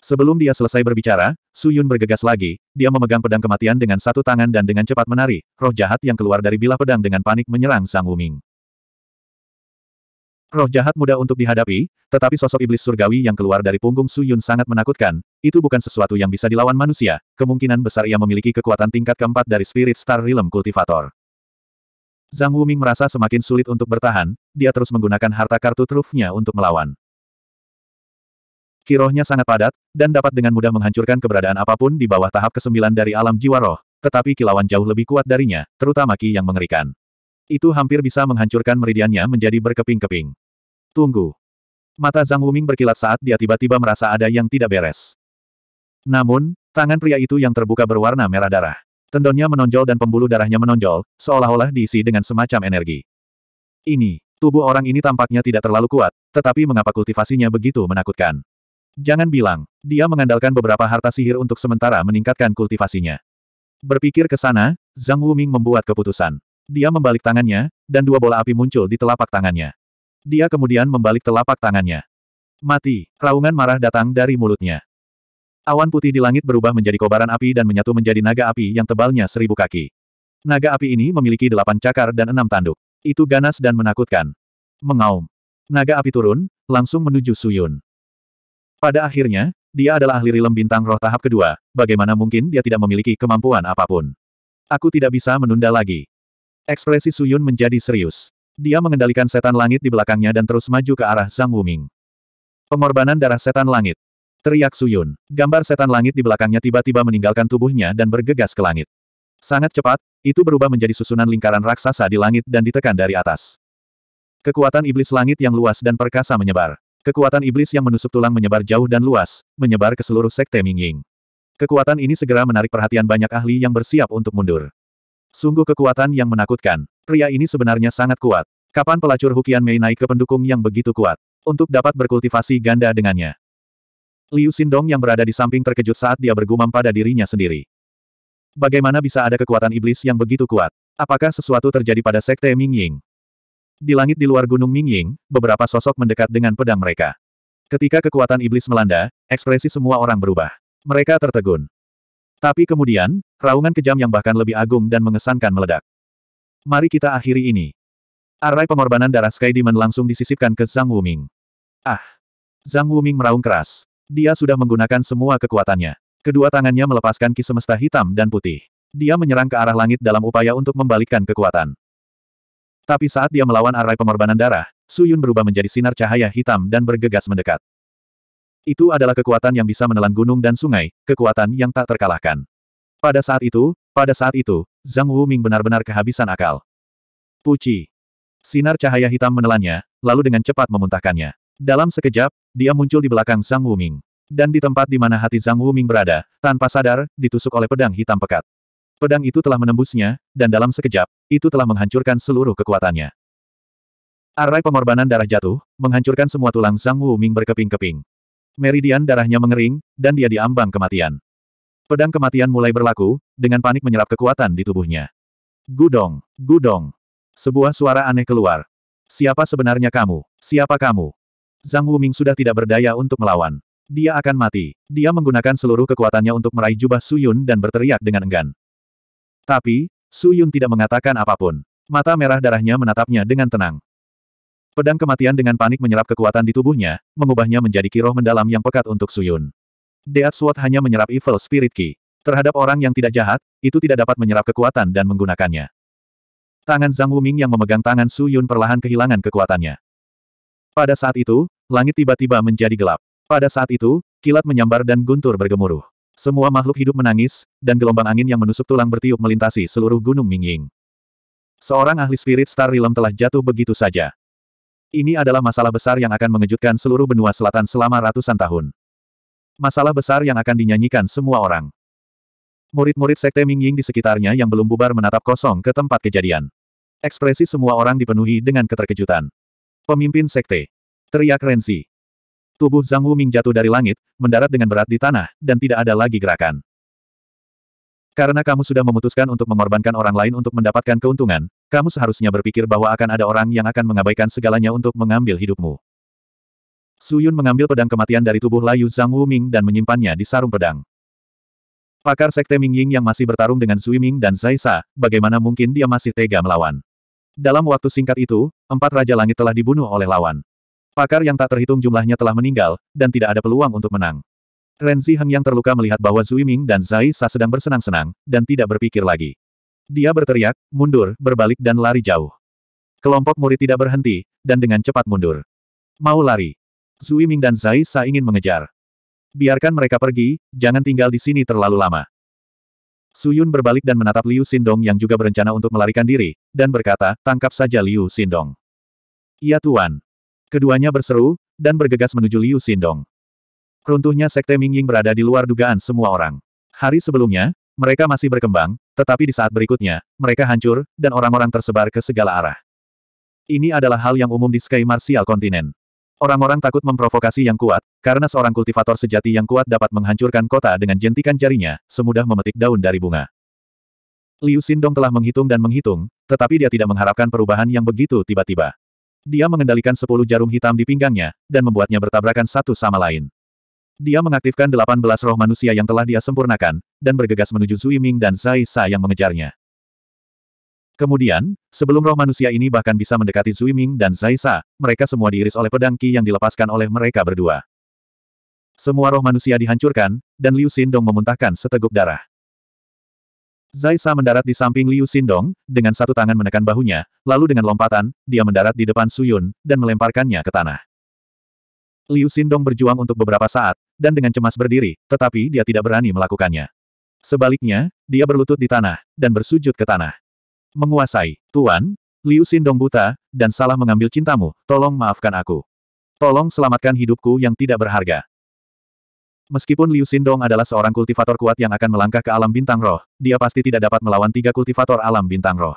Sebelum dia selesai berbicara, Su Yun bergegas lagi, dia memegang pedang kematian dengan satu tangan dan dengan cepat menari, roh jahat yang keluar dari bilah pedang dengan panik menyerang Zhang Wuming. Roh jahat mudah untuk dihadapi, tetapi sosok iblis surgawi yang keluar dari punggung Su Yun sangat menakutkan, itu bukan sesuatu yang bisa dilawan manusia, kemungkinan besar ia memiliki kekuatan tingkat keempat dari Spirit Star Realm Cultivator. Zhang Wuming merasa semakin sulit untuk bertahan, dia terus menggunakan harta kartu trufnya untuk melawan. Kirohnya sangat padat, dan dapat dengan mudah menghancurkan keberadaan apapun di bawah tahap ke-9 dari alam jiwa roh, tetapi kilauan jauh lebih kuat darinya, terutama ki yang mengerikan. Itu hampir bisa menghancurkan meridiannya menjadi berkeping-keping. Tunggu. Mata Zhang Wuming berkilat saat dia tiba-tiba merasa ada yang tidak beres. Namun, tangan pria itu yang terbuka berwarna merah darah. Tendonnya menonjol dan pembuluh darahnya menonjol, seolah-olah diisi dengan semacam energi. Ini, tubuh orang ini tampaknya tidak terlalu kuat, tetapi mengapa kultivasinya begitu menakutkan? Jangan bilang, dia mengandalkan beberapa harta sihir untuk sementara meningkatkan kultivasinya. Berpikir ke sana, Zhang Wuming membuat keputusan. Dia membalik tangannya, dan dua bola api muncul di telapak tangannya. Dia kemudian membalik telapak tangannya. Mati, raungan marah datang dari mulutnya. Awan putih di langit berubah menjadi kobaran api dan menyatu menjadi naga api yang tebalnya seribu kaki. Naga api ini memiliki delapan cakar dan enam tanduk. Itu ganas dan menakutkan. Mengaum. Naga api turun, langsung menuju Suyun. Pada akhirnya, dia adalah ahli rilem bintang roh tahap kedua, bagaimana mungkin dia tidak memiliki kemampuan apapun. Aku tidak bisa menunda lagi. Ekspresi Suyun menjadi serius. Dia mengendalikan setan langit di belakangnya dan terus maju ke arah Zhang Wuming. Pengorbanan darah setan langit. Teriak Suyun. Gambar setan langit di belakangnya tiba-tiba meninggalkan tubuhnya dan bergegas ke langit. Sangat cepat, itu berubah menjadi susunan lingkaran raksasa di langit dan ditekan dari atas. Kekuatan iblis langit yang luas dan perkasa menyebar. Kekuatan iblis yang menusuk tulang menyebar jauh dan luas, menyebar ke seluruh sekte Mingying. Kekuatan ini segera menarik perhatian banyak ahli yang bersiap untuk mundur. Sungguh kekuatan yang menakutkan. Pria ini sebenarnya sangat kuat. Kapan pelacur Hukian Mei naik ke pendukung yang begitu kuat? Untuk dapat berkultivasi ganda dengannya. Liu Sindong yang berada di samping terkejut saat dia bergumam pada dirinya sendiri. Bagaimana bisa ada kekuatan iblis yang begitu kuat? Apakah sesuatu terjadi pada sekte Mingying? Di langit di luar Gunung Mingying, beberapa sosok mendekat dengan pedang mereka. Ketika kekuatan iblis melanda, ekspresi semua orang berubah. Mereka tertegun. Tapi kemudian, raungan kejam yang bahkan lebih agung dan mengesankan meledak. Mari kita akhiri ini. Arai pengorbanan darah Sky Demon langsung disisipkan ke Zhang Wuming. Ah! Zhang Wuming meraung keras. Dia sudah menggunakan semua kekuatannya. Kedua tangannya melepaskan ki semesta hitam dan putih. Dia menyerang ke arah langit dalam upaya untuk membalikkan kekuatan. Tapi saat dia melawan arai pengorbanan darah, Suyun berubah menjadi sinar cahaya hitam dan bergegas mendekat. Itu adalah kekuatan yang bisa menelan gunung dan sungai, kekuatan yang tak terkalahkan. Pada saat itu, pada saat itu, Zhang Wuming benar-benar kehabisan akal. Puci. Sinar cahaya hitam menelannya, lalu dengan cepat memuntahkannya. Dalam sekejap, dia muncul di belakang Zhang Wuming. Dan di tempat di mana hati Zhang Wuming berada, tanpa sadar, ditusuk oleh pedang hitam pekat. Pedang itu telah menembusnya, dan dalam sekejap, itu telah menghancurkan seluruh kekuatannya. Arai pengorbanan darah jatuh, menghancurkan semua tulang Zhang Wuming berkeping-keping. Meridian darahnya mengering, dan dia diambang kematian. Pedang kematian mulai berlaku, dengan panik menyerap kekuatan di tubuhnya. Gudong, gudong. Sebuah suara aneh keluar. Siapa sebenarnya kamu? Siapa kamu? Zhang Wuming sudah tidak berdaya untuk melawan. Dia akan mati. Dia menggunakan seluruh kekuatannya untuk meraih jubah Su Yun dan berteriak dengan enggan. Tapi, Su Yun tidak mengatakan apapun. Mata merah darahnya menatapnya dengan tenang. Pedang kematian dengan panik menyerap kekuatan di tubuhnya, mengubahnya menjadi kiroh mendalam yang pekat untuk Suyun. Deat Sword hanya menyerap Evil Spirit Ki. Terhadap orang yang tidak jahat, itu tidak dapat menyerap kekuatan dan menggunakannya. Tangan Zhang Wuming yang memegang tangan Suyun perlahan kehilangan kekuatannya. Pada saat itu, langit tiba-tiba menjadi gelap. Pada saat itu, kilat menyambar dan guntur bergemuruh. Semua makhluk hidup menangis, dan gelombang angin yang menusuk tulang bertiup melintasi seluruh gunung Mingying. Seorang ahli spirit star realm telah jatuh begitu saja. Ini adalah masalah besar yang akan mengejutkan seluruh benua selatan selama ratusan tahun. Masalah besar yang akan dinyanyikan semua orang. Murid-murid Sekte Mingying di sekitarnya yang belum bubar menatap kosong ke tempat kejadian. Ekspresi semua orang dipenuhi dengan keterkejutan. Pemimpin Sekte. Teriak Renzi. Tubuh Zhang Wu Ming jatuh dari langit, mendarat dengan berat di tanah, dan tidak ada lagi gerakan. Karena kamu sudah memutuskan untuk mengorbankan orang lain untuk mendapatkan keuntungan, kamu seharusnya berpikir bahwa akan ada orang yang akan mengabaikan segalanya untuk mengambil hidupmu. Su Yun mengambil pedang kematian dari tubuh Layu Zhang Wuming dan menyimpannya di sarung pedang. Pakar Sekte Ming Ying yang masih bertarung dengan Zui Ming dan Zai Sa, bagaimana mungkin dia masih tega melawan. Dalam waktu singkat itu, empat Raja Langit telah dibunuh oleh lawan. Pakar yang tak terhitung jumlahnya telah meninggal, dan tidak ada peluang untuk menang. Ren Ziheng yang terluka melihat bahwa Zui Ming dan Zai Sa sedang bersenang-senang, dan tidak berpikir lagi. Dia berteriak, mundur, berbalik dan lari jauh. Kelompok murid tidak berhenti, dan dengan cepat mundur. Mau lari. Zui Ming dan Zai Sa ingin mengejar. Biarkan mereka pergi, jangan tinggal di sini terlalu lama. Suyun berbalik dan menatap Liu Sindong yang juga berencana untuk melarikan diri, dan berkata, tangkap saja Liu Sindong. Iya Tuan. Keduanya berseru, dan bergegas menuju Liu Sindong. Runtuhnya Sekte Mingying berada di luar dugaan semua orang. Hari sebelumnya, mereka masih berkembang, tetapi di saat berikutnya, mereka hancur, dan orang-orang tersebar ke segala arah. Ini adalah hal yang umum di Sky Martial Continent. Orang-orang takut memprovokasi yang kuat, karena seorang kultivator sejati yang kuat dapat menghancurkan kota dengan jentikan jarinya, semudah memetik daun dari bunga. Liu Xindong telah menghitung dan menghitung, tetapi dia tidak mengharapkan perubahan yang begitu tiba-tiba. Dia mengendalikan sepuluh jarum hitam di pinggangnya, dan membuatnya bertabrakan satu sama lain. Dia mengaktifkan 18 roh manusia yang telah dia sempurnakan, dan bergegas menuju Zui Ming dan Zai Sa yang mengejarnya. Kemudian, sebelum roh manusia ini bahkan bisa mendekati Zui Ming dan Zai Sa, mereka semua diiris oleh pedang Qi yang dilepaskan oleh mereka berdua. Semua roh manusia dihancurkan, dan Liu Xindong memuntahkan seteguk darah. Zai Sa mendarat di samping Liu Xindong, dengan satu tangan menekan bahunya, lalu dengan lompatan, dia mendarat di depan Suyun, dan melemparkannya ke tanah. Liu Xindong berjuang untuk beberapa saat, dan dengan cemas berdiri, tetapi dia tidak berani melakukannya. Sebaliknya, dia berlutut di tanah, dan bersujud ke tanah. Menguasai, Tuan, Liu Xindong buta, dan salah mengambil cintamu, tolong maafkan aku. Tolong selamatkan hidupku yang tidak berharga. Meskipun Liu Xindong adalah seorang kultivator kuat yang akan melangkah ke alam bintang roh, dia pasti tidak dapat melawan tiga kultivator alam bintang roh.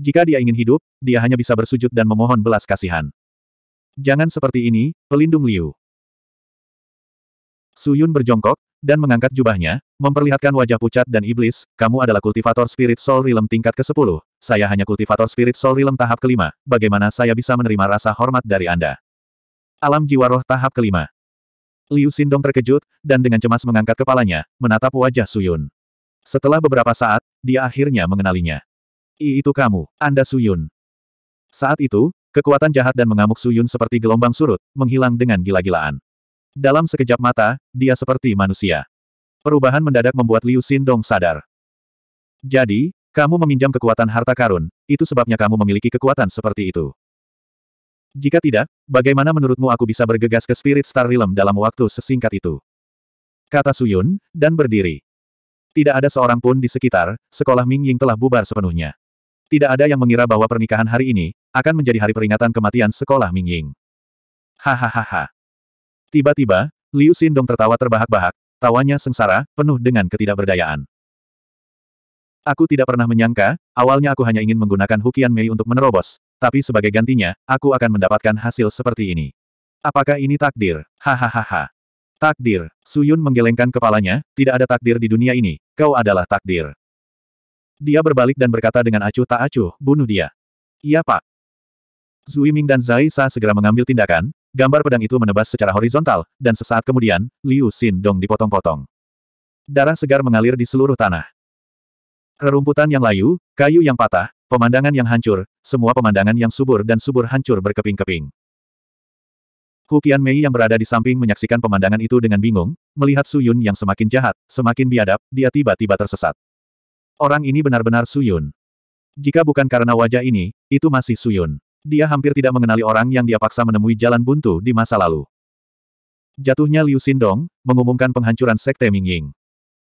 Jika dia ingin hidup, dia hanya bisa bersujud dan memohon belas kasihan. Jangan seperti ini, pelindung Liu. Su Yun berjongkok, dan mengangkat jubahnya, memperlihatkan wajah pucat dan iblis, kamu adalah kultivator spirit soul realm tingkat ke-10, saya hanya kultivator spirit soul realm tahap kelima, bagaimana saya bisa menerima rasa hormat dari Anda? Alam jiwa roh tahap kelima. Liu Sindong terkejut, dan dengan cemas mengangkat kepalanya, menatap wajah Su Yun. Setelah beberapa saat, dia akhirnya mengenalinya. I itu kamu, Anda Su Yun. Saat itu, Kekuatan jahat dan mengamuk Suyun seperti gelombang surut, menghilang dengan gila-gilaan. Dalam sekejap mata, dia seperti manusia. Perubahan mendadak membuat Liu Xindong sadar. Jadi, kamu meminjam kekuatan harta karun, itu sebabnya kamu memiliki kekuatan seperti itu. Jika tidak, bagaimana menurutmu aku bisa bergegas ke Spirit Star Realm dalam waktu sesingkat itu? Kata Suyun, dan berdiri. Tidak ada seorang pun di sekitar, sekolah Ming Ying telah bubar sepenuhnya. Tidak ada yang mengira bahwa pernikahan hari ini akan menjadi hari peringatan kematian sekolah Mingying. Hahaha. Tiba-tiba, Liu Xindong tertawa terbahak-bahak, tawanya sengsara, penuh dengan ketidakberdayaan. Aku tidak pernah menyangka, awalnya aku hanya ingin menggunakan Hukian Mei untuk menerobos, tapi sebagai gantinya, aku akan mendapatkan hasil seperti ini. Apakah ini takdir? Hahaha. Takdir, Suyun menggelengkan kepalanya, tidak ada takdir di dunia ini, kau adalah takdir. Dia berbalik dan berkata dengan acuh tak acuh, bunuh dia. Iya pak. Zui Ming dan Zai Sa segera mengambil tindakan, gambar pedang itu menebas secara horizontal, dan sesaat kemudian, Liu Xin Dong dipotong-potong. Darah segar mengalir di seluruh tanah. Rerumputan yang layu, kayu yang patah, pemandangan yang hancur, semua pemandangan yang subur dan subur hancur berkeping-keping. Hukian Mei yang berada di samping menyaksikan pemandangan itu dengan bingung, melihat Su Yun yang semakin jahat, semakin biadab, dia tiba-tiba tersesat. Orang ini benar-benar Suyun. Jika bukan karena wajah ini, itu masih Suyun. Dia hampir tidak mengenali orang yang dia paksa menemui jalan buntu di masa lalu. Jatuhnya Liu Xindong, mengumumkan penghancuran Sekte Mingying.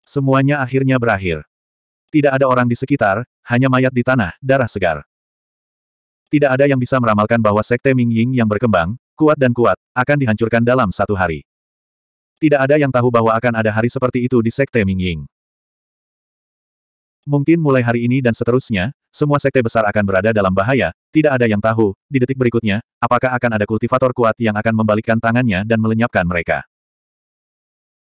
Semuanya akhirnya berakhir. Tidak ada orang di sekitar, hanya mayat di tanah, darah segar. Tidak ada yang bisa meramalkan bahwa Sekte Mingying yang berkembang, kuat dan kuat, akan dihancurkan dalam satu hari. Tidak ada yang tahu bahwa akan ada hari seperti itu di Sekte Mingying. Mungkin mulai hari ini dan seterusnya, semua sekte besar akan berada dalam bahaya, tidak ada yang tahu, di detik berikutnya, apakah akan ada kultivator kuat yang akan membalikkan tangannya dan melenyapkan mereka.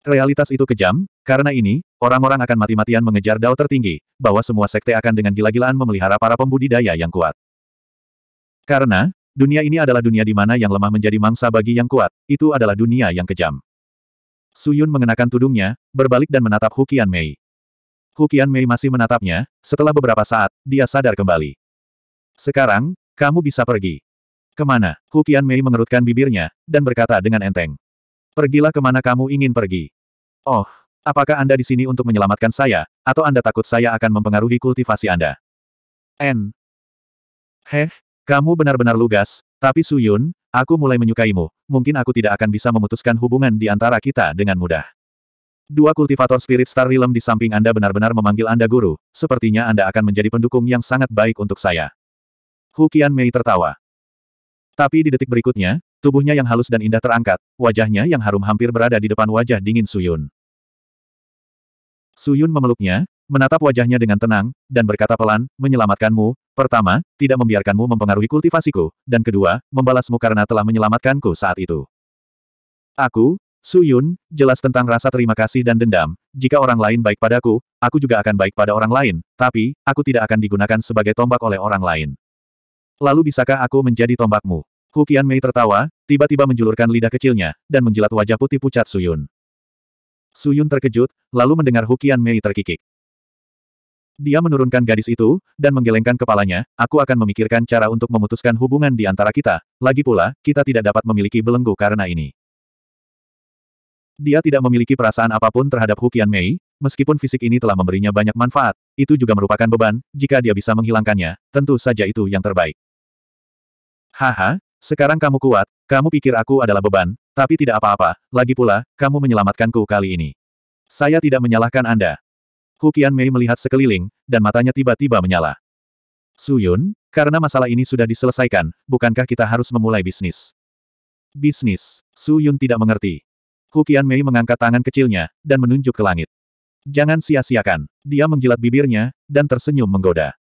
Realitas itu kejam, karena ini, orang-orang akan mati-matian mengejar dao tertinggi, bahwa semua sekte akan dengan gila-gilaan memelihara para pembudidaya yang kuat. Karena, dunia ini adalah dunia di mana yang lemah menjadi mangsa bagi yang kuat, itu adalah dunia yang kejam. Suyun mengenakan tudungnya, berbalik dan menatap Hukian Mei. Hukian Mei masih menatapnya, setelah beberapa saat, dia sadar kembali. Sekarang, kamu bisa pergi. Kemana? Hukian Mei mengerutkan bibirnya, dan berkata dengan enteng. Pergilah kemana kamu ingin pergi. Oh, apakah Anda di sini untuk menyelamatkan saya, atau Anda takut saya akan mempengaruhi kultivasi Anda? N. Heh, kamu benar-benar lugas, tapi Suyun, aku mulai menyukaimu, mungkin aku tidak akan bisa memutuskan hubungan di antara kita dengan mudah. Dua kultivator Spirit Star Realm di samping Anda benar-benar memanggil Anda guru, sepertinya Anda akan menjadi pendukung yang sangat baik untuk saya. Hu Qian Mei tertawa. Tapi di detik berikutnya, tubuhnya yang halus dan indah terangkat, wajahnya yang harum hampir berada di depan wajah dingin Suyun. Suyun memeluknya, menatap wajahnya dengan tenang, dan berkata pelan, menyelamatkanmu, pertama, tidak membiarkanmu mempengaruhi kultivasiku, dan kedua, membalasmu karena telah menyelamatkanku saat itu. Aku, Su Yun, jelas tentang rasa terima kasih dan dendam, jika orang lain baik padaku, aku juga akan baik pada orang lain, tapi, aku tidak akan digunakan sebagai tombak oleh orang lain. Lalu bisakah aku menjadi tombakmu? Hukian Mei tertawa, tiba-tiba menjulurkan lidah kecilnya, dan menjilat wajah putih pucat Su Yun. Su Yun terkejut, lalu mendengar Hukian Mei terkikik. Dia menurunkan gadis itu, dan menggelengkan kepalanya, aku akan memikirkan cara untuk memutuskan hubungan di antara kita, lagi pula, kita tidak dapat memiliki belenggu karena ini. Dia tidak memiliki perasaan apapun terhadap Hukian Mei, meskipun fisik ini telah memberinya banyak manfaat, itu juga merupakan beban, jika dia bisa menghilangkannya, tentu saja itu yang terbaik. Haha, sekarang kamu kuat, kamu pikir aku adalah beban, tapi tidak apa-apa, lagi pula, kamu menyelamatkanku kali ini. Saya tidak menyalahkan Anda. Hukian Mei melihat sekeliling, dan matanya tiba-tiba menyala. Suyun, karena masalah ini sudah diselesaikan, bukankah kita harus memulai bisnis? Bisnis, Suyun tidak mengerti. Hu Mei mengangkat tangan kecilnya, dan menunjuk ke langit. Jangan sia-siakan. Dia menjilat bibirnya, dan tersenyum menggoda.